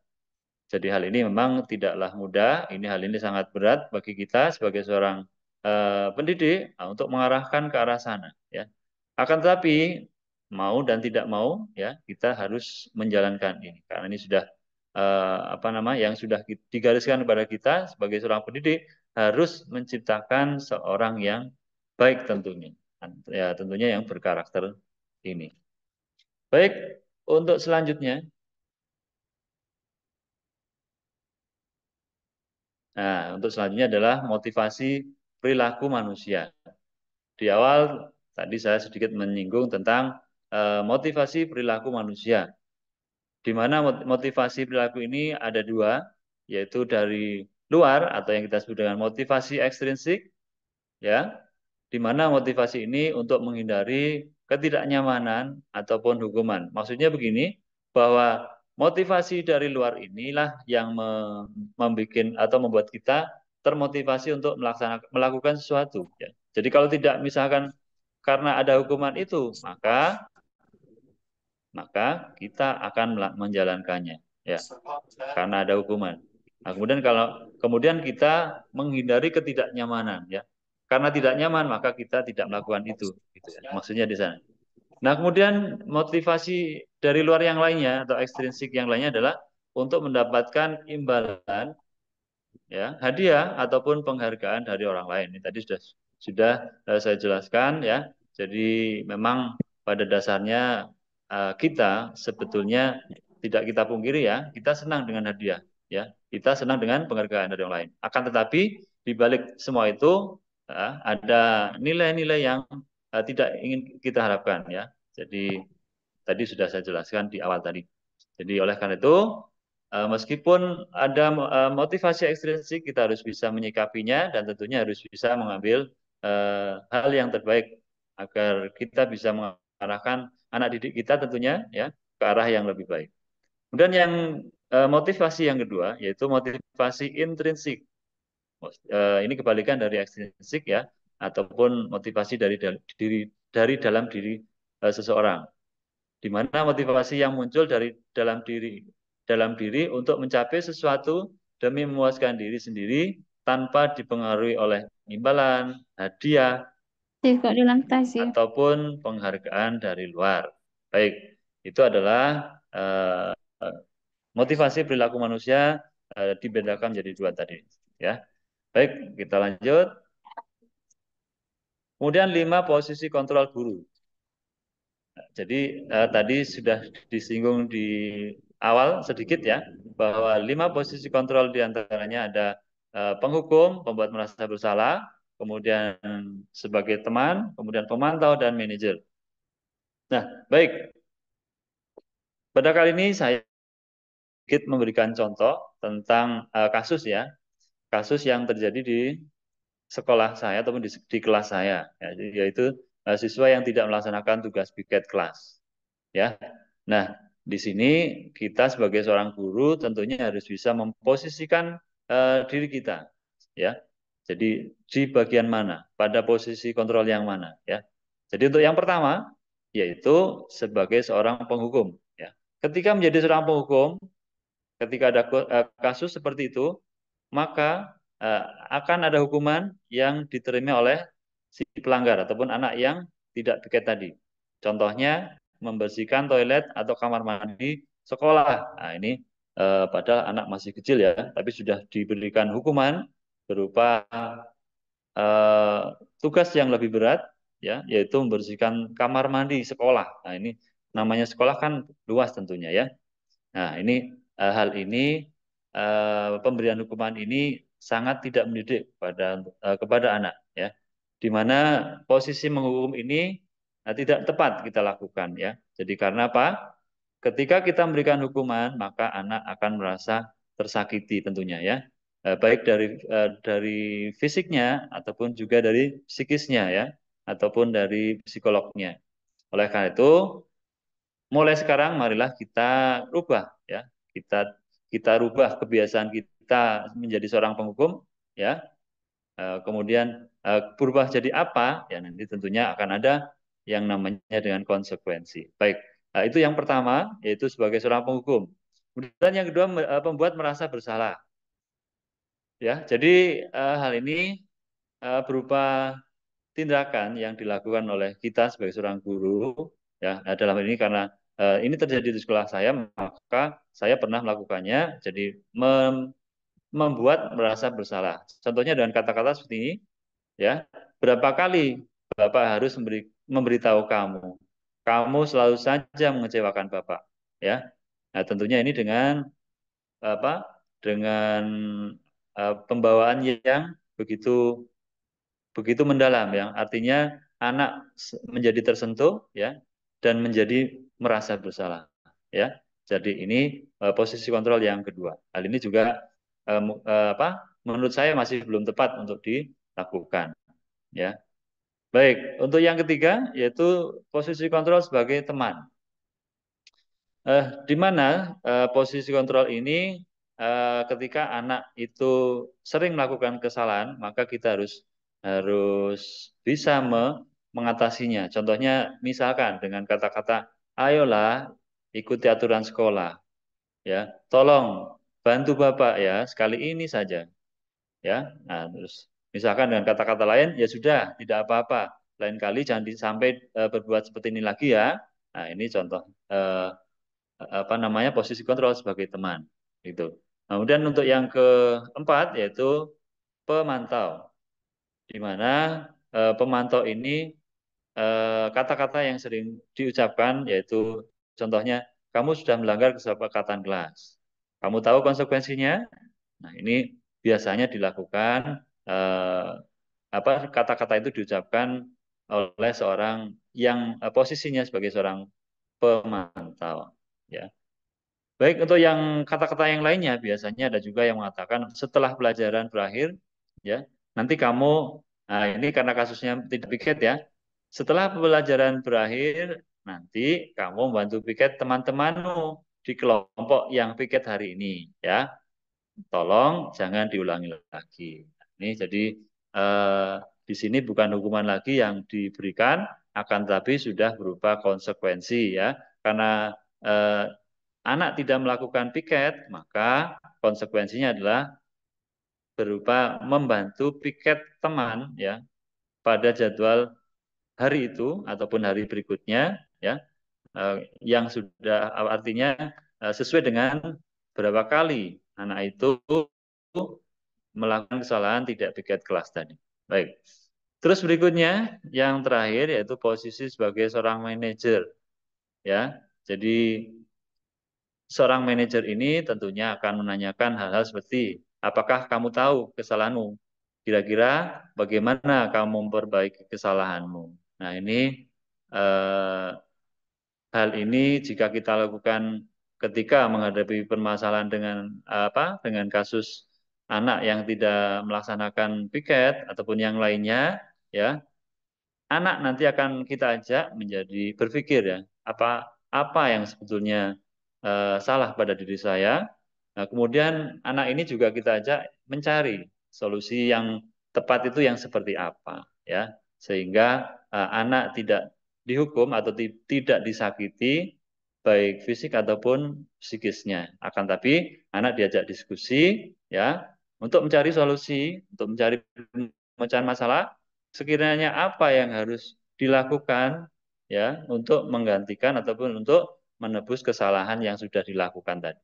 Jadi hal ini memang tidaklah mudah, ini hal ini sangat berat bagi kita sebagai seorang eh, pendidik ah, untuk mengarahkan ke arah sana, ya. Akan tetapi mau dan tidak mau, ya kita harus menjalankan ini karena ini sudah eh, apa nama yang sudah digariskan kepada kita sebagai seorang pendidik harus menciptakan seorang yang baik tentunya Kan, ya tentunya yang berkarakter ini. Baik, untuk selanjutnya. Nah, untuk selanjutnya adalah motivasi perilaku manusia. Di awal tadi saya sedikit menyinggung tentang eh, motivasi perilaku manusia. Di mana motivasi perilaku ini ada dua, yaitu dari luar atau yang kita sebut dengan motivasi ekstrinsik, ya, di mana motivasi ini untuk menghindari ketidaknyamanan ataupun hukuman. Maksudnya begini, bahwa motivasi dari luar inilah yang membuat atau membuat kita termotivasi untuk melaksanakan melakukan sesuatu. Ya. Jadi kalau tidak misalkan karena ada hukuman itu, maka maka kita akan menjalankannya. Ya, karena ada hukuman. Nah, kemudian kalau kemudian kita menghindari ketidaknyamanan, ya karena tidak nyaman maka kita tidak melakukan itu gitu ya. maksudnya di sana nah kemudian motivasi dari luar yang lainnya atau ekstrinsik yang lainnya adalah untuk mendapatkan imbalan ya hadiah ataupun penghargaan dari orang lain ini tadi sudah sudah eh, saya jelaskan ya jadi memang pada dasarnya eh, kita sebetulnya tidak kita pungkiri ya kita senang dengan hadiah ya kita senang dengan penghargaan dari orang lain akan tetapi di balik semua itu Ya, ada nilai-nilai yang eh, tidak ingin kita harapkan ya. Jadi tadi sudah saya jelaskan di awal tadi. Jadi oleh karena itu eh, meskipun ada eh, motivasi ekstrinsik kita harus bisa menyikapinya dan tentunya harus bisa mengambil hal yang terbaik agar kita bisa mengarahkan anak didik kita tentunya ya ke arah yang lebih baik. Kemudian yang motivasi yang kedua yaitu motivasi intrinsik. Eh, ini kebalikan dari ekstrinsik ya ataupun motivasi dari diri dari dalam diri eh, seseorang di mana motivasi yang muncul dari dalam diri dalam diri untuk mencapai sesuatu demi memuaskan diri sendiri tanpa dipengaruhi oleh imbalan, hadiah, ya. ataupun penghargaan dari luar. Baik, itu adalah eh, motivasi perilaku manusia eh, dibedakan menjadi dua tadi, ya. Baik, kita lanjut. Kemudian lima posisi kontrol guru. Jadi eh, tadi sudah disinggung di awal sedikit ya bahwa lima posisi kontrol diantaranya ada eh, penghukum, pembuat merasa bersalah, kemudian sebagai teman, kemudian pemantau dan manajer. Nah, baik. Pada kali ini saya sedikit memberikan contoh tentang eh, kasus ya kasus yang terjadi di sekolah saya ataupun di, di kelas saya, ya, yaitu uh, siswa yang tidak melaksanakan tugas piket kelas. Ya, nah di sini kita sebagai seorang guru tentunya harus bisa memposisikan uh, diri kita, ya. Jadi di bagian mana, pada posisi kontrol yang mana, ya. Jadi untuk yang pertama yaitu sebagai seorang penghukum, ya. Ketika menjadi seorang penghukum, ketika ada eh, kasus seperti itu, maka eh, akan ada hukuman yang diterima oleh si pelanggar ataupun anak yang tidak piket tadi. Contohnya membersihkan toilet atau kamar mandi sekolah. Nah, ini eh, padahal anak masih kecil ya, tapi sudah diberikan hukuman berupa eh, tugas yang lebih berat ya, yaitu membersihkan kamar mandi sekolah. Nah, ini namanya sekolah kan luas tentunya ya. Nah, ini eh, hal ini Eh, pemberian hukuman ini sangat tidak mendidik kepada uh, kepada anak ya di mana posisi menghukum ini uh, tidak tepat kita lakukan ya jadi karena apa ketika kita memberikan hukuman maka anak akan merasa tersakiti tentunya ya baik dari dari fisiknya ataupun juga dari psikisnya ya ataupun dari psikolognya. Oleh karena itu mulai sekarang marilah kita rubah ya. Kita kita rubah kebiasaan kita menjadi seorang penghukum ya eh, kemudian eh, berubah jadi apa ya nanti tentunya akan ada yang namanya dengan konsekuensi baik eh, itu yang pertama yaitu sebagai seorang penghukum kemudian yang kedua pembuat merasa bersalah ya jadi hal ini berupa tindakan yang dilakukan oleh kita sebagai seorang guru ya nah, dalam ini karena Eh, ini terjadi di sekolah saya, maka saya pernah melakukannya. Jadi mem membuat merasa bersalah. Contohnya dengan kata-kata seperti ini, ya berapa kali bapak harus memberi, memberitahu kamu, kamu selalu saja mengecewakan bapak, ya. Nah tentunya ini dengan apa? Dengan uh, pembawaan yang begitu begitu mendalam, yang artinya anak menjadi tersentuh, ya, dan menjadi merasa bersalah ya jadi ini uh, posisi kontrol yang kedua hal ini juga uh, uh, apa menurut saya masih belum tepat untuk dilakukan ya baik untuk yang ketiga yaitu posisi kontrol sebagai teman uh, di mana uh, posisi kontrol ini uh, ketika anak itu sering melakukan kesalahan maka kita harus harus bisa me mengatasinya contohnya misalkan dengan kata-kata ayolah ikuti aturan sekolah. Ya, tolong bantu Bapak ya sekali ini saja. Ya, nah terus misalkan dengan kata-kata lain ya sudah tidak apa-apa. Lain kali jangan sampai e, eh, berbuat seperti ini lagi ya. Nah, ini contoh e, apa namanya posisi kontrol sebagai teman gitu. Nah, kemudian untuk yang keempat yaitu pemantau. Di mana e, pemantau ini Eh, kata-kata yang sering diucapkan yaitu contohnya kamu sudah melanggar kesepakatan kelas. Kamu tahu konsekuensinya? Nah, ini biasanya dilakukan eh, apa kata-kata itu diucapkan oleh seorang yang eh, posisinya sebagai seorang pemantau, ya. Baik untuk yang kata-kata yang lainnya biasanya ada juga yang mengatakan setelah pelajaran berakhir, ya, nanti kamu nah ini karena kasusnya tidak piket ya, setelah pembelajaran berakhir, nanti kamu bantu piket teman-temanmu di kelompok yang piket hari ini ya. Tolong jangan diulangi lagi. Ini jadi eh, di sini bukan hukuman lagi yang diberikan, akan tapi sudah berupa konsekuensi ya. Karena eh, anak tidak melakukan piket, maka konsekuensinya adalah berupa membantu piket teman ya pada jadwal hari itu ataupun hari berikutnya ya eh, yang sudah artinya eh, sesuai dengan berapa kali anak itu melakukan kesalahan tidak piket kelas tadi. Baik. Terus berikutnya yang terakhir yaitu posisi sebagai seorang manajer. Ya. Jadi seorang manajer ini tentunya akan menanyakan hal-hal seperti apakah kamu tahu kesalahanmu? Kira-kira bagaimana kamu memperbaiki kesalahanmu? Nah ini eh, hal ini jika kita lakukan ketika menghadapi permasalahan dengan apa dengan kasus anak yang tidak melaksanakan piket ataupun yang lainnya ya anak nanti akan kita ajak menjadi berpikir ya apa apa yang sebetulnya eh, salah pada diri saya nah, kemudian anak ini juga kita ajak mencari solusi yang tepat itu yang seperti apa ya sehingga uh, anak tidak dihukum atau tidak disakiti baik fisik ataupun psikisnya. Akan tapi anak diajak diskusi ya untuk mencari solusi, untuk mencari pemecahan masalah. Sekiranya apa yang harus dilakukan ya untuk menggantikan ataupun untuk menebus kesalahan yang sudah dilakukan tadi.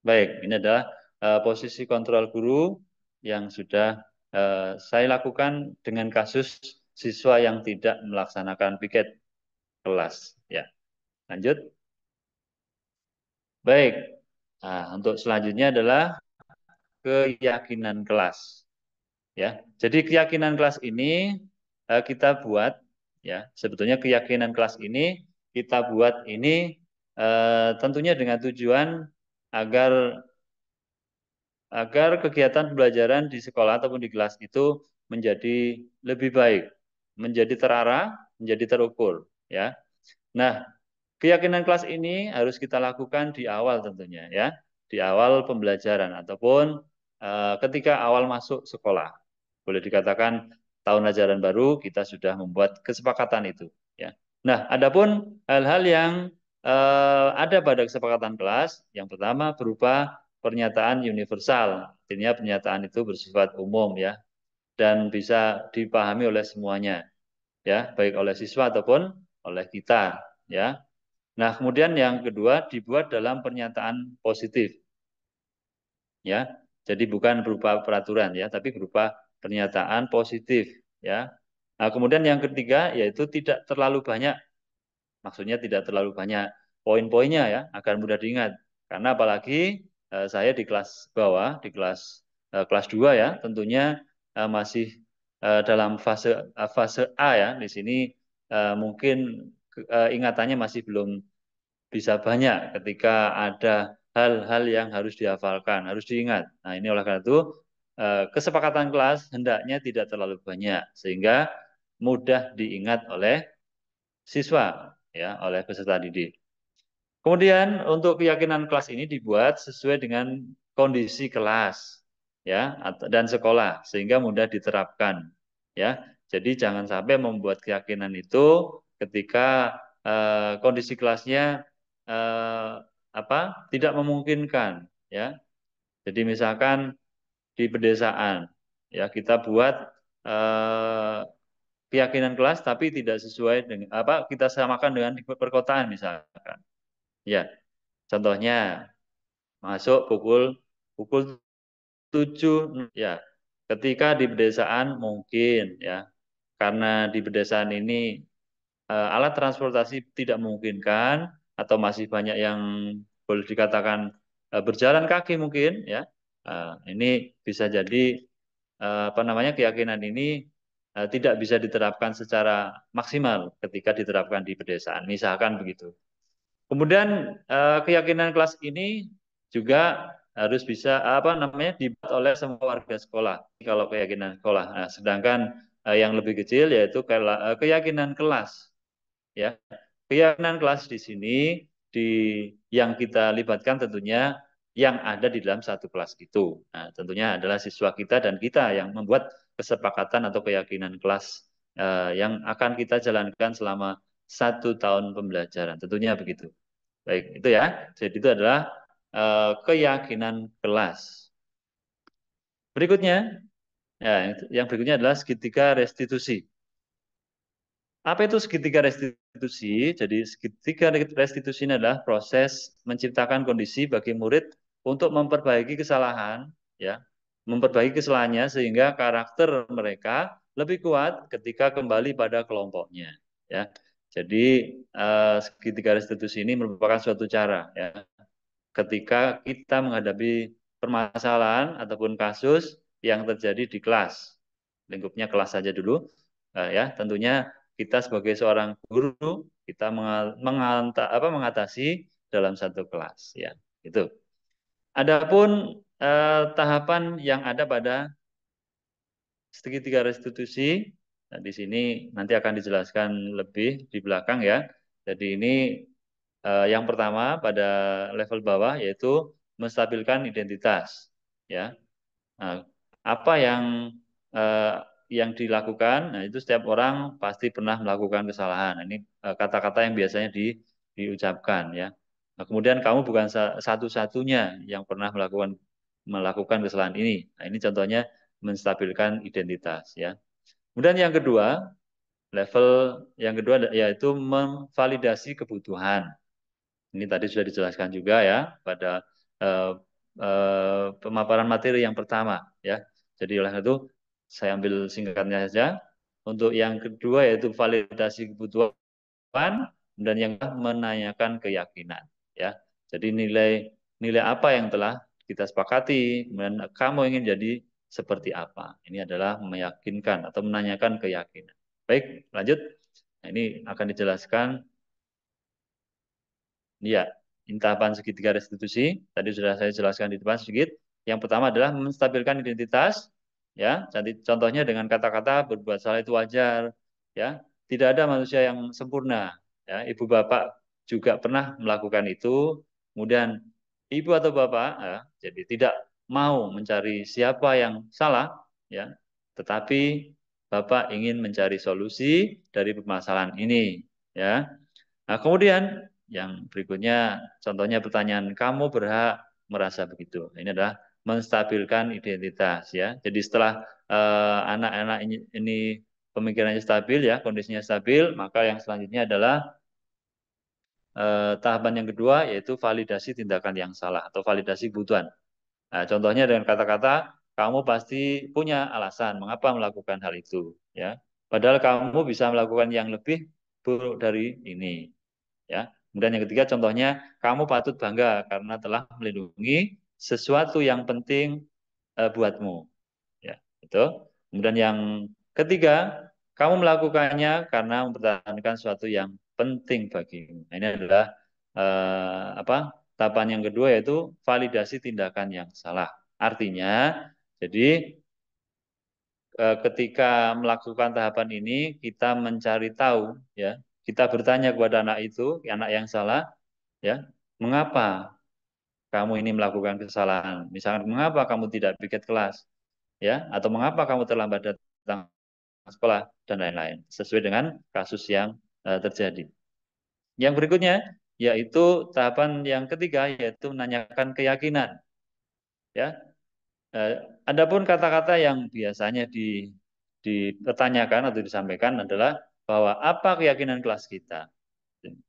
Baik, ini adalah uh, posisi kontrol guru yang sudah uh, saya lakukan dengan kasus siswa yang tidak melaksanakan piket kelas. Ya, lanjut. Baik, nah, untuk selanjutnya adalah keyakinan kelas. Ya, jadi keyakinan kelas ini eh, kita buat. Ya, sebetulnya keyakinan kelas ini kita buat ini eh, tentunya dengan tujuan agar agar kegiatan pembelajaran di sekolah ataupun di kelas itu menjadi lebih baik menjadi terarah, menjadi terukur, ya. Nah, keyakinan kelas ini harus kita lakukan di awal tentunya, ya, di awal pembelajaran ataupun uh, ketika awal masuk sekolah. Boleh dikatakan tahun ajaran baru kita sudah membuat kesepakatan itu, ya. Nah, adapun hal-hal yang uh, ada pada kesepakatan kelas, yang pertama berupa pernyataan universal. Artinya pernyataan itu bersifat umum ya, dan bisa dipahami oleh semuanya ya baik oleh siswa ataupun oleh kita ya nah kemudian yang kedua dibuat dalam pernyataan positif ya jadi bukan berupa peraturan ya tapi berupa pernyataan positif ya nah, kemudian yang ketiga yaitu tidak terlalu banyak maksudnya tidak terlalu banyak poin-poinnya ya agar mudah diingat karena apalagi eh, saya di kelas bawah di kelas eh, kelas 2 ya tentunya uh, masih uh, dalam fase uh, fase A ya di sini uh, mungkin uh, ingatannya masih belum bisa banyak ketika ada hal-hal yang harus dihafalkan, harus diingat. Nah, ini oleh karena itu kesepakatan kelas hendaknya tidak terlalu banyak sehingga mudah diingat oleh siswa ya, oleh peserta didik. Kemudian untuk keyakinan kelas ini dibuat sesuai dengan kondisi kelas ya dan sekolah sehingga mudah diterapkan ya jadi jangan sampai membuat keyakinan itu ketika eh, kondisi kelasnya eh, apa tidak memungkinkan ya jadi misalkan di pedesaan ya kita buat eh, keyakinan kelas tapi tidak sesuai dengan apa kita samakan dengan di perkotaan misalkan ya contohnya masuk pukul pukul tujuh ya ketika di pedesaan mungkin ya karena di pedesaan ini eh, alat transportasi tidak memungkinkan atau masih banyak yang boleh dikatakan eh, berjalan kaki mungkin ya eh, ini bisa jadi apa namanya keyakinan ini tidak bisa diterapkan secara maksimal ketika diterapkan di pedesaan misalkan begitu kemudian keyakinan kelas ini juga harus bisa apa namanya dibuat oleh semua warga sekolah kalau keyakinan sekolah. Nah, sedangkan eh, yang lebih kecil yaitu ke, eh, keyakinan kelas. Ya. Keyakinan kelas di sini di yang kita libatkan tentunya yang ada di dalam satu kelas itu. Nah, tentunya adalah siswa kita dan kita yang membuat kesepakatan atau keyakinan kelas eh, yang akan kita jalankan selama satu tahun pembelajaran. Tentunya begitu. Baik, itu ya. Jadi itu adalah Eh, keyakinan kelas. Berikutnya, ya, yang berikutnya adalah segitiga restitusi. Apa itu segitiga restitusi? Jadi segitiga restitusi ini adalah proses menciptakan kondisi bagi murid untuk memperbaiki kesalahan, ya, memperbaiki kesalahannya sehingga karakter mereka lebih kuat ketika kembali pada kelompoknya, ya. Jadi eh, segitiga restitusi ini merupakan suatu cara, ya, ketika kita menghadapi permasalahan ataupun kasus yang terjadi di kelas. Lingkupnya kelas saja dulu. Nah, ya, tentunya kita sebagai seorang guru kita apa, mengatasi dalam satu kelas ya itu adapun eh, tahapan yang ada pada segitiga restitusi nah, di sini nanti akan dijelaskan lebih di belakang ya jadi ini Eh, yang pertama pada level bawah yaitu menstabilkan identitas ya nah, apa yang eh, yang dilakukan nah itu setiap orang pasti pernah melakukan kesalahan ini eh, kata-kata yang biasanya di diucapkan ya nah, kemudian kamu bukan satu-satunya yang pernah melakukan melakukan kesalahan ini nah, ini contohnya menstabilkan identitas ya kemudian yang kedua level yang kedua yaitu memvalidasi kebutuhan ini tadi sudah dijelaskan juga ya pada uh, uh, pemaparan materi yang pertama ya. Jadi oleh itu saya ambil singkatnya saja. Untuk yang kedua yaitu validasi kebutuhan dan yang menanyakan keyakinan ya. Jadi nilai nilai apa yang telah kita sepakati, dan kamu ingin jadi seperti apa. Ini adalah meyakinkan atau menanyakan keyakinan. Baik, lanjut. Nah, ini akan dijelaskan Ya, ini tahapan segitiga restitusi. Tadi sudah saya jelaskan di depan sedikit. Yang pertama adalah menstabilkan identitas. Ya, jadi contohnya dengan kata-kata berbuat salah itu wajar. Ya, tidak ada manusia yang sempurna. Ya, ibu bapak juga pernah melakukan itu. Kemudian ibu atau bapak, ya, jadi tidak mau mencari siapa yang salah, ya, tetapi bapak ingin mencari solusi dari permasalahan ini, ya. Nah, kemudian yang berikutnya, contohnya pertanyaan, kamu berhak merasa begitu. Ini adalah menstabilkan identitas ya. Jadi setelah eh, anak-anak uh, ini, ini pemikirannya stabil ya, kondisinya stabil, maka yang selanjutnya adalah uh, tahapan yang kedua yaitu validasi tindakan yang salah atau validasi kebutuhan. Nah, contohnya dengan kata-kata kamu pasti punya alasan mengapa melakukan hal itu ya. Padahal kamu bisa melakukan yang lebih buruk dari ini ya. Kemudian yang ketiga contohnya kamu patut bangga karena telah melindungi sesuatu yang penting uh, buatmu. Ya, itu. Kemudian yang ketiga, kamu melakukannya karena mempertahankan sesuatu yang penting bagimu. Nah, ini adalah uh, apa? Tahapan yang kedua yaitu validasi tindakan yang salah. Artinya, jadi eh, ketika melakukan tahapan ini kita mencari tahu ya kita bertanya kepada anak itu, anak yang salah, ya, mengapa kamu ini melakukan kesalahan? Misalnya mengapa kamu tidak piket kelas? Ya, atau mengapa kamu terlambat datang sekolah dan lain-lain sesuai dengan kasus yang uh, terjadi. Yang berikutnya yaitu tahapan yang ketiga yaitu menanyakan keyakinan. Ya. Uh, adapun kata-kata yang biasanya di dipertanyakan atau disampaikan adalah bahwa apa keyakinan kelas kita.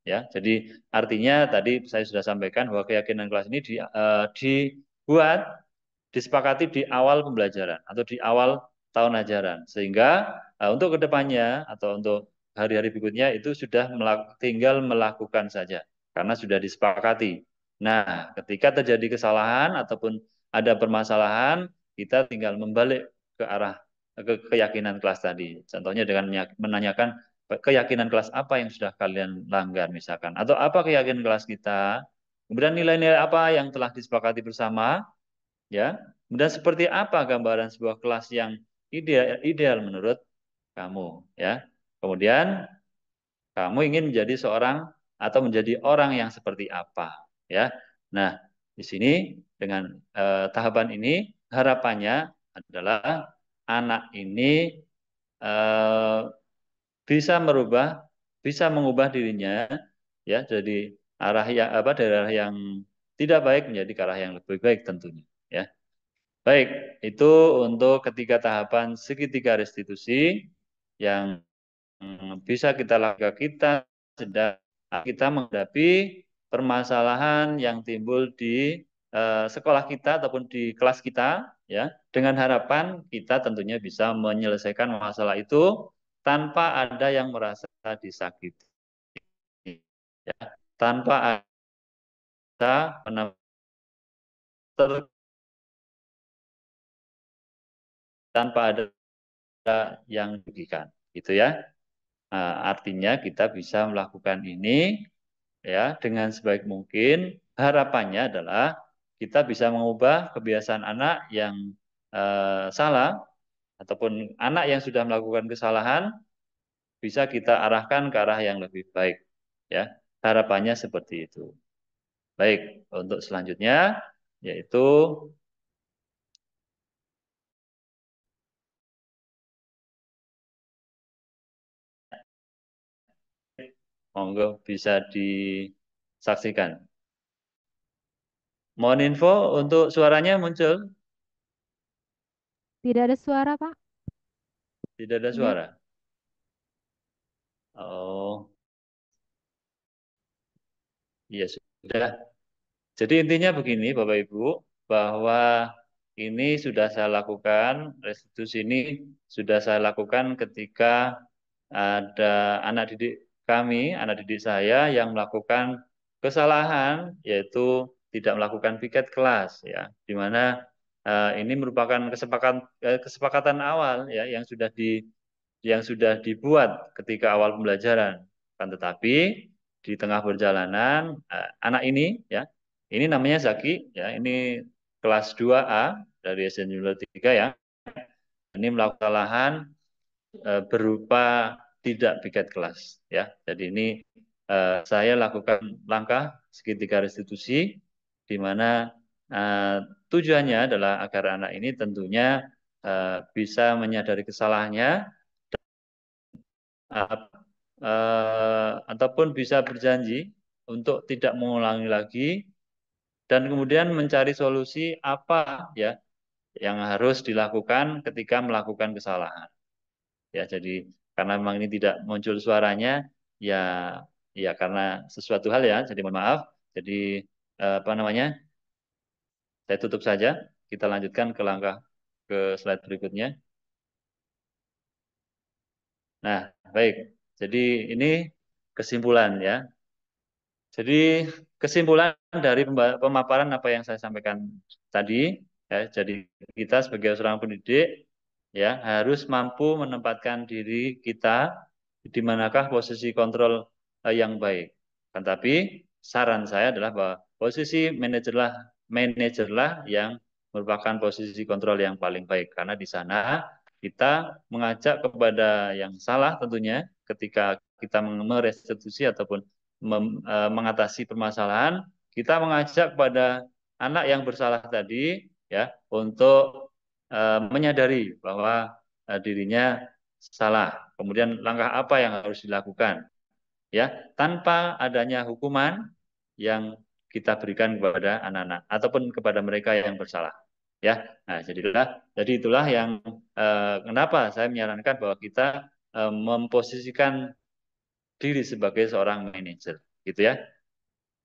Ya, jadi artinya tadi saya sudah sampaikan bahwa keyakinan kelas ini di, uh, dibuat disepakati di awal pembelajaran atau di awal tahun ajaran sehingga uh, untuk kedepannya atau untuk hari-hari berikutnya itu sudah melak tinggal melakukan saja karena sudah disepakati. Nah, ketika terjadi kesalahan ataupun ada permasalahan, kita tinggal membalik ke arah ke keyakinan kelas tadi. Contohnya dengan menanyakan keyakinan kelas apa yang sudah kalian langgar misalkan atau apa keyakinan kelas kita kemudian nilai-nilai apa yang telah disepakati bersama ya kemudian seperti apa gambaran sebuah kelas yang ideal ideal menurut kamu ya kemudian kamu ingin menjadi seorang atau menjadi orang yang seperti apa ya nah di sini dengan eh, tahapan ini harapannya adalah anak ini eh, bisa merubah, bisa mengubah dirinya ya jadi arah yang apa dari arah yang tidak baik menjadi ke arah yang lebih baik tentunya ya. Baik, itu untuk ketiga tahapan segitiga restitusi yang hmm, bisa kita lakukan kita sedang kita menghadapi permasalahan yang timbul di uh, sekolah kita ataupun di kelas kita ya dengan harapan kita tentunya bisa menyelesaikan masalah itu tanpa ada yang merasa disakiti ya tanpa ada ter tanpa ada yang dirugikan gitu ya nah, artinya kita bisa melakukan ini ya dengan sebaik mungkin harapannya adalah kita bisa mengubah kebiasaan anak yang eh, salah ataupun anak yang sudah melakukan kesalahan bisa kita arahkan ke arah yang lebih baik ya harapannya seperti itu baik untuk selanjutnya yaitu monggo bisa disaksikan Mohon info untuk suaranya muncul. Tidak ada suara, Pak. Tidak ada suara. Oh. Ya sudah. Jadi intinya begini Bapak Ibu, bahwa ini sudah saya lakukan, restitusi ini sudah saya lakukan ketika ada anak didik kami, anak didik saya yang melakukan kesalahan yaitu tidak melakukan piket kelas ya di mana uh, ini merupakan kesepakatan eh, kesepakatan awal ya yang sudah di yang sudah dibuat ketika awal pembelajaran kan tetapi di tengah perjalanan uh, anak ini ya ini namanya Zaki ya ini kelas 2A dari SN Junior 3 ya ini melakukan kesalahan uh, berupa tidak piket kelas ya jadi ini uh, saya lakukan langkah segitiga restitusi di mana uh, tujuannya adalah agar anak ini tentunya uh, bisa menyadari kesalahannya uh, uh, ataupun bisa berjanji untuk tidak mengulangi lagi dan kemudian mencari solusi apa ya yang harus dilakukan ketika melakukan kesalahan. Ya jadi karena memang ini tidak muncul suaranya ya ya karena sesuatu hal ya jadi mohon maaf jadi Eh, apa namanya? Saya tutup saja. Kita lanjutkan ke langkah ke slide berikutnya. Nah, baik. Jadi ini kesimpulan ya. Jadi kesimpulan dari pemaparan apa yang saya sampaikan tadi ya. Jadi kita sebagai seorang pendidik ya harus mampu menempatkan diri kita di manakah posisi kontrol eh, yang baik. Tetapi kan, saran saya adalah bahwa posisi manajerlah manajerlah yang merupakan posisi kontrol yang paling baik karena di sana kita mengajak kepada yang salah tentunya ketika kita merestitusi ataupun mem, e, mengatasi permasalahan kita mengajak pada anak yang bersalah tadi ya untuk e, menyadari bahwa e, dirinya salah kemudian langkah apa yang harus dilakukan ya tanpa adanya hukuman yang kita berikan kepada anak-anak ataupun kepada mereka yang bersalah ya nah jadilah jadi itulah yang eh, kenapa saya menyarankan bahwa kita eh, memposisikan diri sebagai seorang manajer gitu ya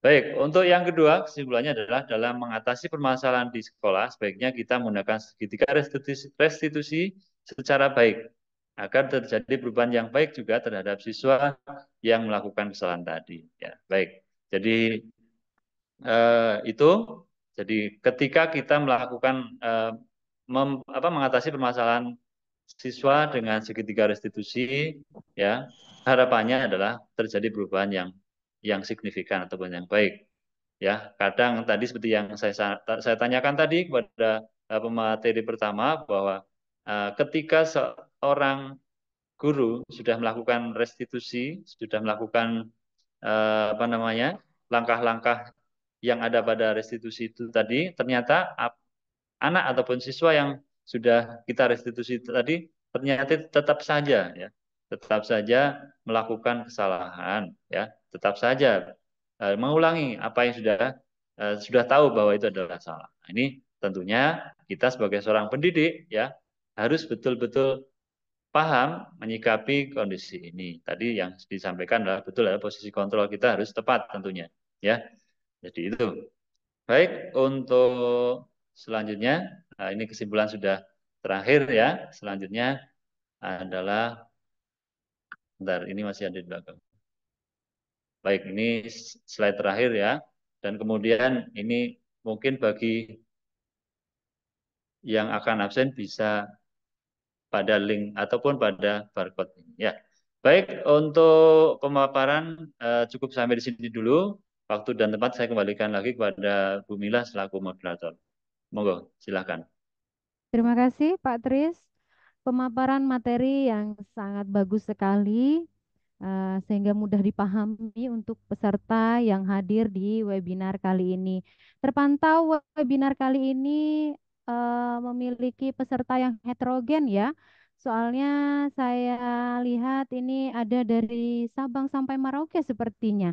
baik untuk yang kedua kesimpulannya adalah dalam mengatasi permasalahan di sekolah sebaiknya kita menggunakan segitiga restitusi, restitusi secara baik agar terjadi perubahan yang baik juga terhadap siswa yang melakukan kesalahan tadi ya baik jadi Eh, itu jadi ketika kita melakukan eh, mem, apa, mengatasi permasalahan siswa dengan segitiga restitusi ya harapannya adalah terjadi perubahan yang yang signifikan ataupun yang baik ya kadang tadi seperti yang saya saya tanyakan tadi kepada uh, pemateri pertama bahwa uh, ketika seorang guru sudah melakukan restitusi sudah melakukan uh, apa namanya langkah-langkah yang ada pada restitusi itu tadi ternyata anak ataupun siswa yang sudah kita restitusi tadi ternyata tetap saja ya tetap saja melakukan kesalahan ya tetap saja uh, mengulangi apa yang sudah uh, sudah tahu bahwa itu adalah salah nah, ini tentunya kita sebagai seorang pendidik ya harus betul-betul paham menyikapi kondisi ini tadi yang disampaikan adalah betul ya posisi kontrol kita harus tepat tentunya ya jadi itu. Baik, untuk selanjutnya, nah ini kesimpulan sudah terakhir ya. Selanjutnya adalah, bentar, ini masih ada di belakang. Baik, ini slide terakhir ya. Dan kemudian ini mungkin bagi yang akan absen bisa pada link ataupun pada barcode ini ya. Baik, untuk pemaparan eh, cukup sampai di sini dulu waktu dan tempat saya kembalikan lagi kepada Bu Mila selaku moderator. Monggo, silakan. Terima kasih Pak Tris. Pemaparan materi yang sangat bagus sekali eh, sehingga mudah dipahami untuk peserta yang hadir di webinar kali ini. Terpantau webinar kali ini eh, memiliki peserta yang heterogen ya. Soalnya saya lihat ini ada dari Sabang sampai Merauke sepertinya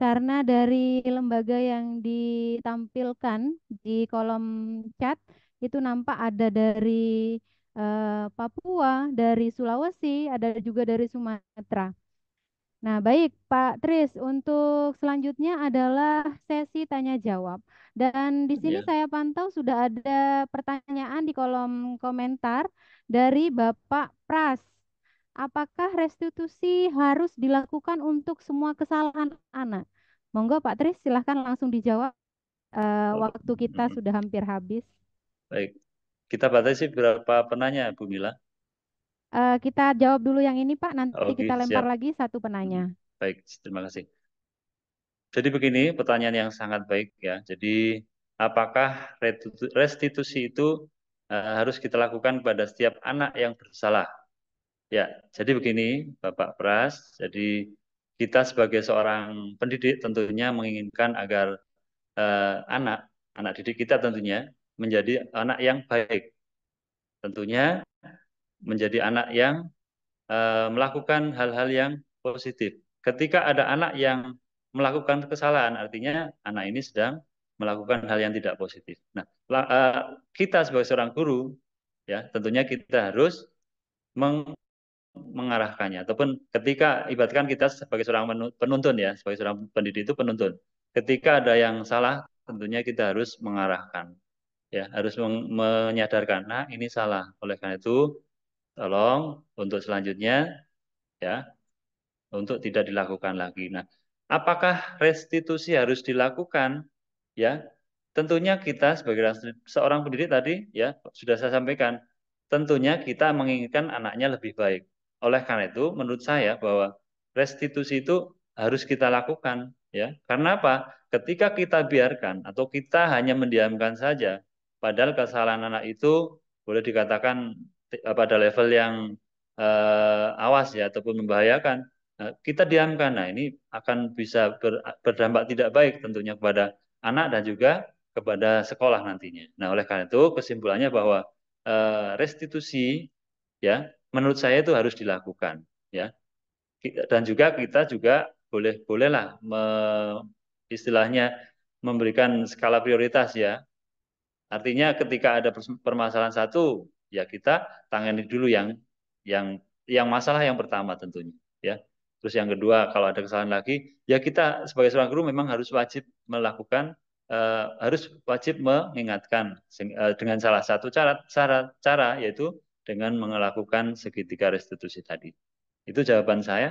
karena dari lembaga yang ditampilkan di kolom chat itu nampak ada dari uh, Papua, dari Sulawesi, ada juga dari Sumatera. Nah, baik Pak Tris, untuk selanjutnya adalah sesi tanya jawab. Dan di sini yeah. saya pantau sudah ada pertanyaan di kolom komentar dari Bapak Pras apakah restitusi harus dilakukan untuk semua kesalahan anak? Monggo Pak Tris silahkan langsung dijawab. Uh, waktu kita sudah hampir habis. Baik, kita batasi berapa penanya Bu Mila? Uh, kita jawab dulu yang ini Pak, nanti Oke, kita lempar siap. lagi satu penanya. Baik, terima kasih. Jadi begini pertanyaan yang sangat baik ya. Jadi apakah restitusi itu eh, harus kita lakukan pada setiap anak yang bersalah? Ya, jadi begini Bapak Pras, jadi kita sebagai seorang pendidik tentunya menginginkan agar eh, anak, anak didik kita tentunya menjadi anak yang baik. Tentunya menjadi anak yang eh, melakukan hal-hal yang positif. Ketika ada anak yang melakukan kesalahan, artinya anak ini sedang melakukan hal yang tidak positif. Nah, eh, kita sebagai seorang guru, ya tentunya kita harus meng mengarahkannya ataupun ketika ibaratkan kita sebagai seorang penuntun ya sebagai seorang pendidik itu penuntun ketika ada yang salah tentunya kita harus mengarahkan ya harus menyadarkan nah ini salah oleh karena itu tolong untuk selanjutnya ya untuk tidak dilakukan lagi nah apakah restitusi harus dilakukan ya tentunya kita sebagai seorang pendidik tadi ya sudah saya sampaikan tentunya kita menginginkan anaknya lebih baik oleh karena itu, menurut saya bahwa restitusi itu harus kita lakukan, ya. Karena apa? Ketika kita biarkan atau kita hanya mendiamkan saja, padahal kesalahan anak itu boleh dikatakan eh, pada level yang eh, awas ya ataupun membahayakan, nah, kita diamkan. Nah ini akan bisa ber, berdampak tidak baik tentunya kepada anak dan juga kepada sekolah nantinya. Nah oleh karena itu kesimpulannya bahwa eh, restitusi ya menurut saya itu harus dilakukan ya dan juga kita juga boleh bolehlah me, istilahnya memberikan skala prioritas ya artinya ketika ada permasalahan satu ya kita tangani dulu yang yang yang masalah yang pertama tentunya ya terus yang kedua kalau ada kesalahan lagi ya kita sebagai seorang guru memang harus wajib melakukan uh, harus wajib mengingatkan uh, dengan salah satu cara cara cara yaitu dengan melakukan segitiga restitusi tadi. Itu jawaban saya.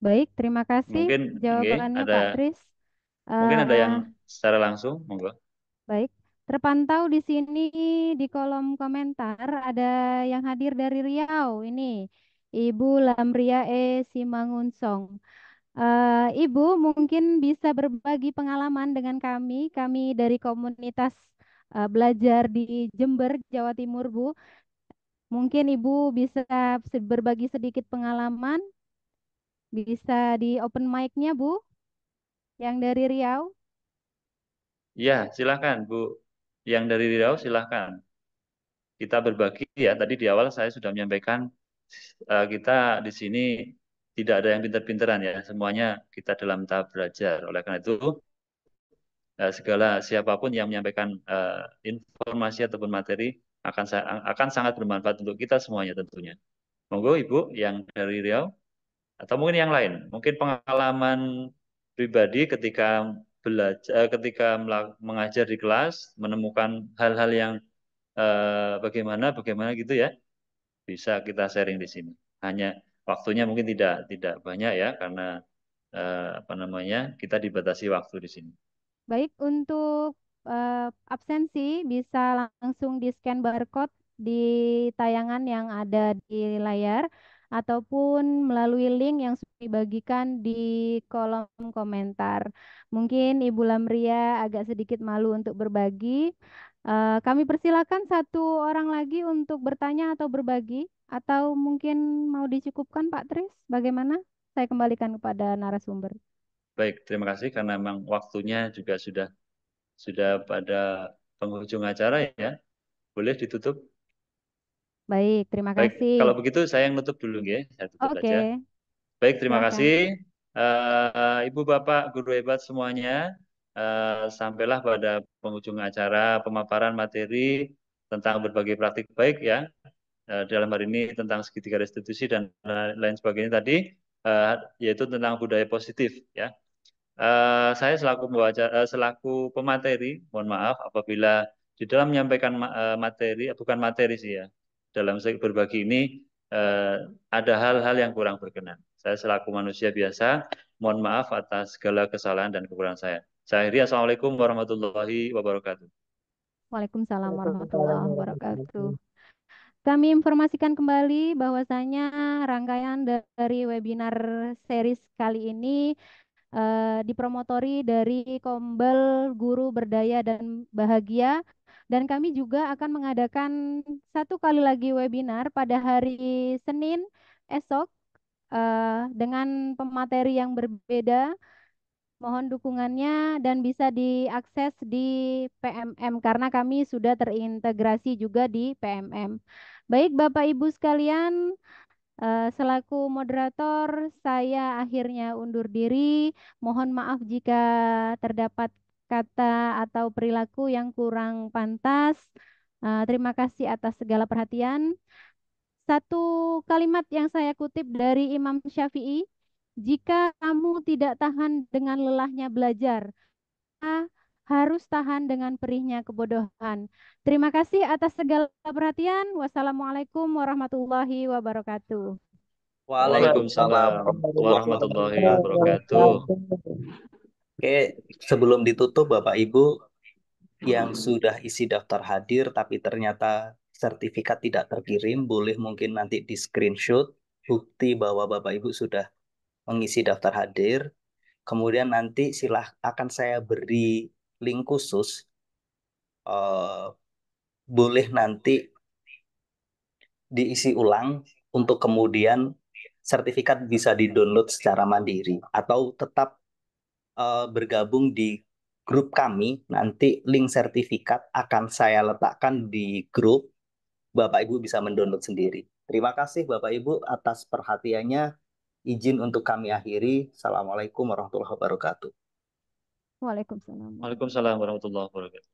Baik, terima kasih mungkin, jawabannya okay, ada, Pak Tris. Mungkin uh, ada yang eh, secara langsung, monggo. Baik, terpantau di sini di kolom komentar ada yang hadir dari Riau ini. Ibu Lamria E. Simangunsong. Uh, Ibu mungkin bisa berbagi pengalaman dengan kami. Kami dari komunitas uh, belajar di Jember, Jawa Timur, Bu. Mungkin Ibu bisa berbagi sedikit pengalaman, bisa di open mic-nya, Bu, yang dari Riau. Ya, silakan, Bu. Yang dari Riau, silakan. Kita berbagi ya. Tadi di awal saya sudah menyampaikan uh, kita di sini tidak ada yang pinter-pinteran ya. Semuanya kita dalam tahap belajar. Oleh karena itu, Eh, segala siapapun yang menyampaikan uh, informasi ataupun materi akan akan sangat bermanfaat untuk kita semuanya tentunya. Monggo Ibu yang dari Riau atau mungkin yang lain, mungkin pengalaman pribadi ketika belajar eh, ketika mengajar di kelas menemukan hal-hal yang uh, bagaimana bagaimana gitu ya bisa kita sharing di sini. Hanya waktunya mungkin tidak tidak banyak ya karena uh, apa namanya kita dibatasi waktu di sini. Baik, untuk uh, absensi bisa langsung di-scan barcode di tayangan yang ada di layar ataupun melalui link yang sudah dibagikan di kolom komentar. Mungkin Ibu Lamria agak sedikit malu untuk berbagi. Uh, kami persilakan satu orang lagi untuk bertanya atau berbagi atau mungkin mau dicukupkan Pak Tris, bagaimana? Saya kembalikan kepada narasumber. Baik, terima kasih karena memang waktunya juga sudah sudah pada penghujung acara ya. Boleh ditutup? Baik, terima Baik, kasih. Kalau begitu saya yang nutup dulu ya. Saya tutup okay. aja. Baik, terima kasih. Uh, Ibu Bapak guru hebat semuanya, uh, sampailah pada penghujung acara pemaparan materi tentang berbagai praktik baik ya. Eh, dalam hari ini tentang segitiga restitusi dan lain sebagainya tadi yaitu tentang budaya positif ya. Eh, saya selaku membaca, uh, eh, selaku pemateri, mohon maaf apabila di dalam menyampaikan eh, materi, bukan materi sih ya, dalam berbagi ini uh, ada hal-hal yang kurang berkenan. Saya selaku manusia biasa, mohon maaf atas segala kesalahan dan kekurangan saya. Saya akhiri, Assalamualaikum warahmatullahi wabarakatuh. Waalaikumsalam warahmatullahi wabarakatuh. Kami informasikan kembali bahwasanya rangkaian dari webinar series kali ini uh, dipromotori dari Kombel Guru Berdaya dan Bahagia dan kami juga akan mengadakan satu kali lagi webinar pada hari Senin esok uh, dengan pemateri yang berbeda. Mohon dukungannya dan bisa diakses di PMM karena kami sudah terintegrasi juga di PMM. Baik Bapak Ibu sekalian, Eh, selaku moderator, saya akhirnya undur diri. Mohon maaf jika terdapat kata atau perilaku yang kurang pantas. Eh, terima kasih atas segala perhatian. Satu kalimat yang saya kutip dari Imam Syafi'i, jika kamu tidak tahan dengan lelahnya belajar, harus tahan dengan perihnya kebodohan. Terima kasih atas segala perhatian. Wassalamualaikum warahmatullahi wabarakatuh. Waalaikumsalam warahmatullahi wabarakatuh. Oke, sebelum ditutup Bapak Ibu yang sudah isi daftar hadir tapi ternyata sertifikat tidak terkirim, boleh mungkin nanti di screenshot bukti bahwa Bapak Ibu sudah mengisi daftar hadir. Kemudian nanti silah akan saya beri link khusus uh, boleh nanti diisi ulang untuk kemudian sertifikat bisa didownload secara mandiri atau tetap uh, bergabung di grup kami nanti link sertifikat akan saya letakkan di grup Bapak Ibu bisa mendownload sendiri. Terima kasih Bapak Ibu atas perhatiannya. Izin untuk kami akhiri. Assalamualaikum warahmatullahi wabarakatuh. Waalaikumsalam. Waalaikumsalam warahmatullahi wabarakatuh.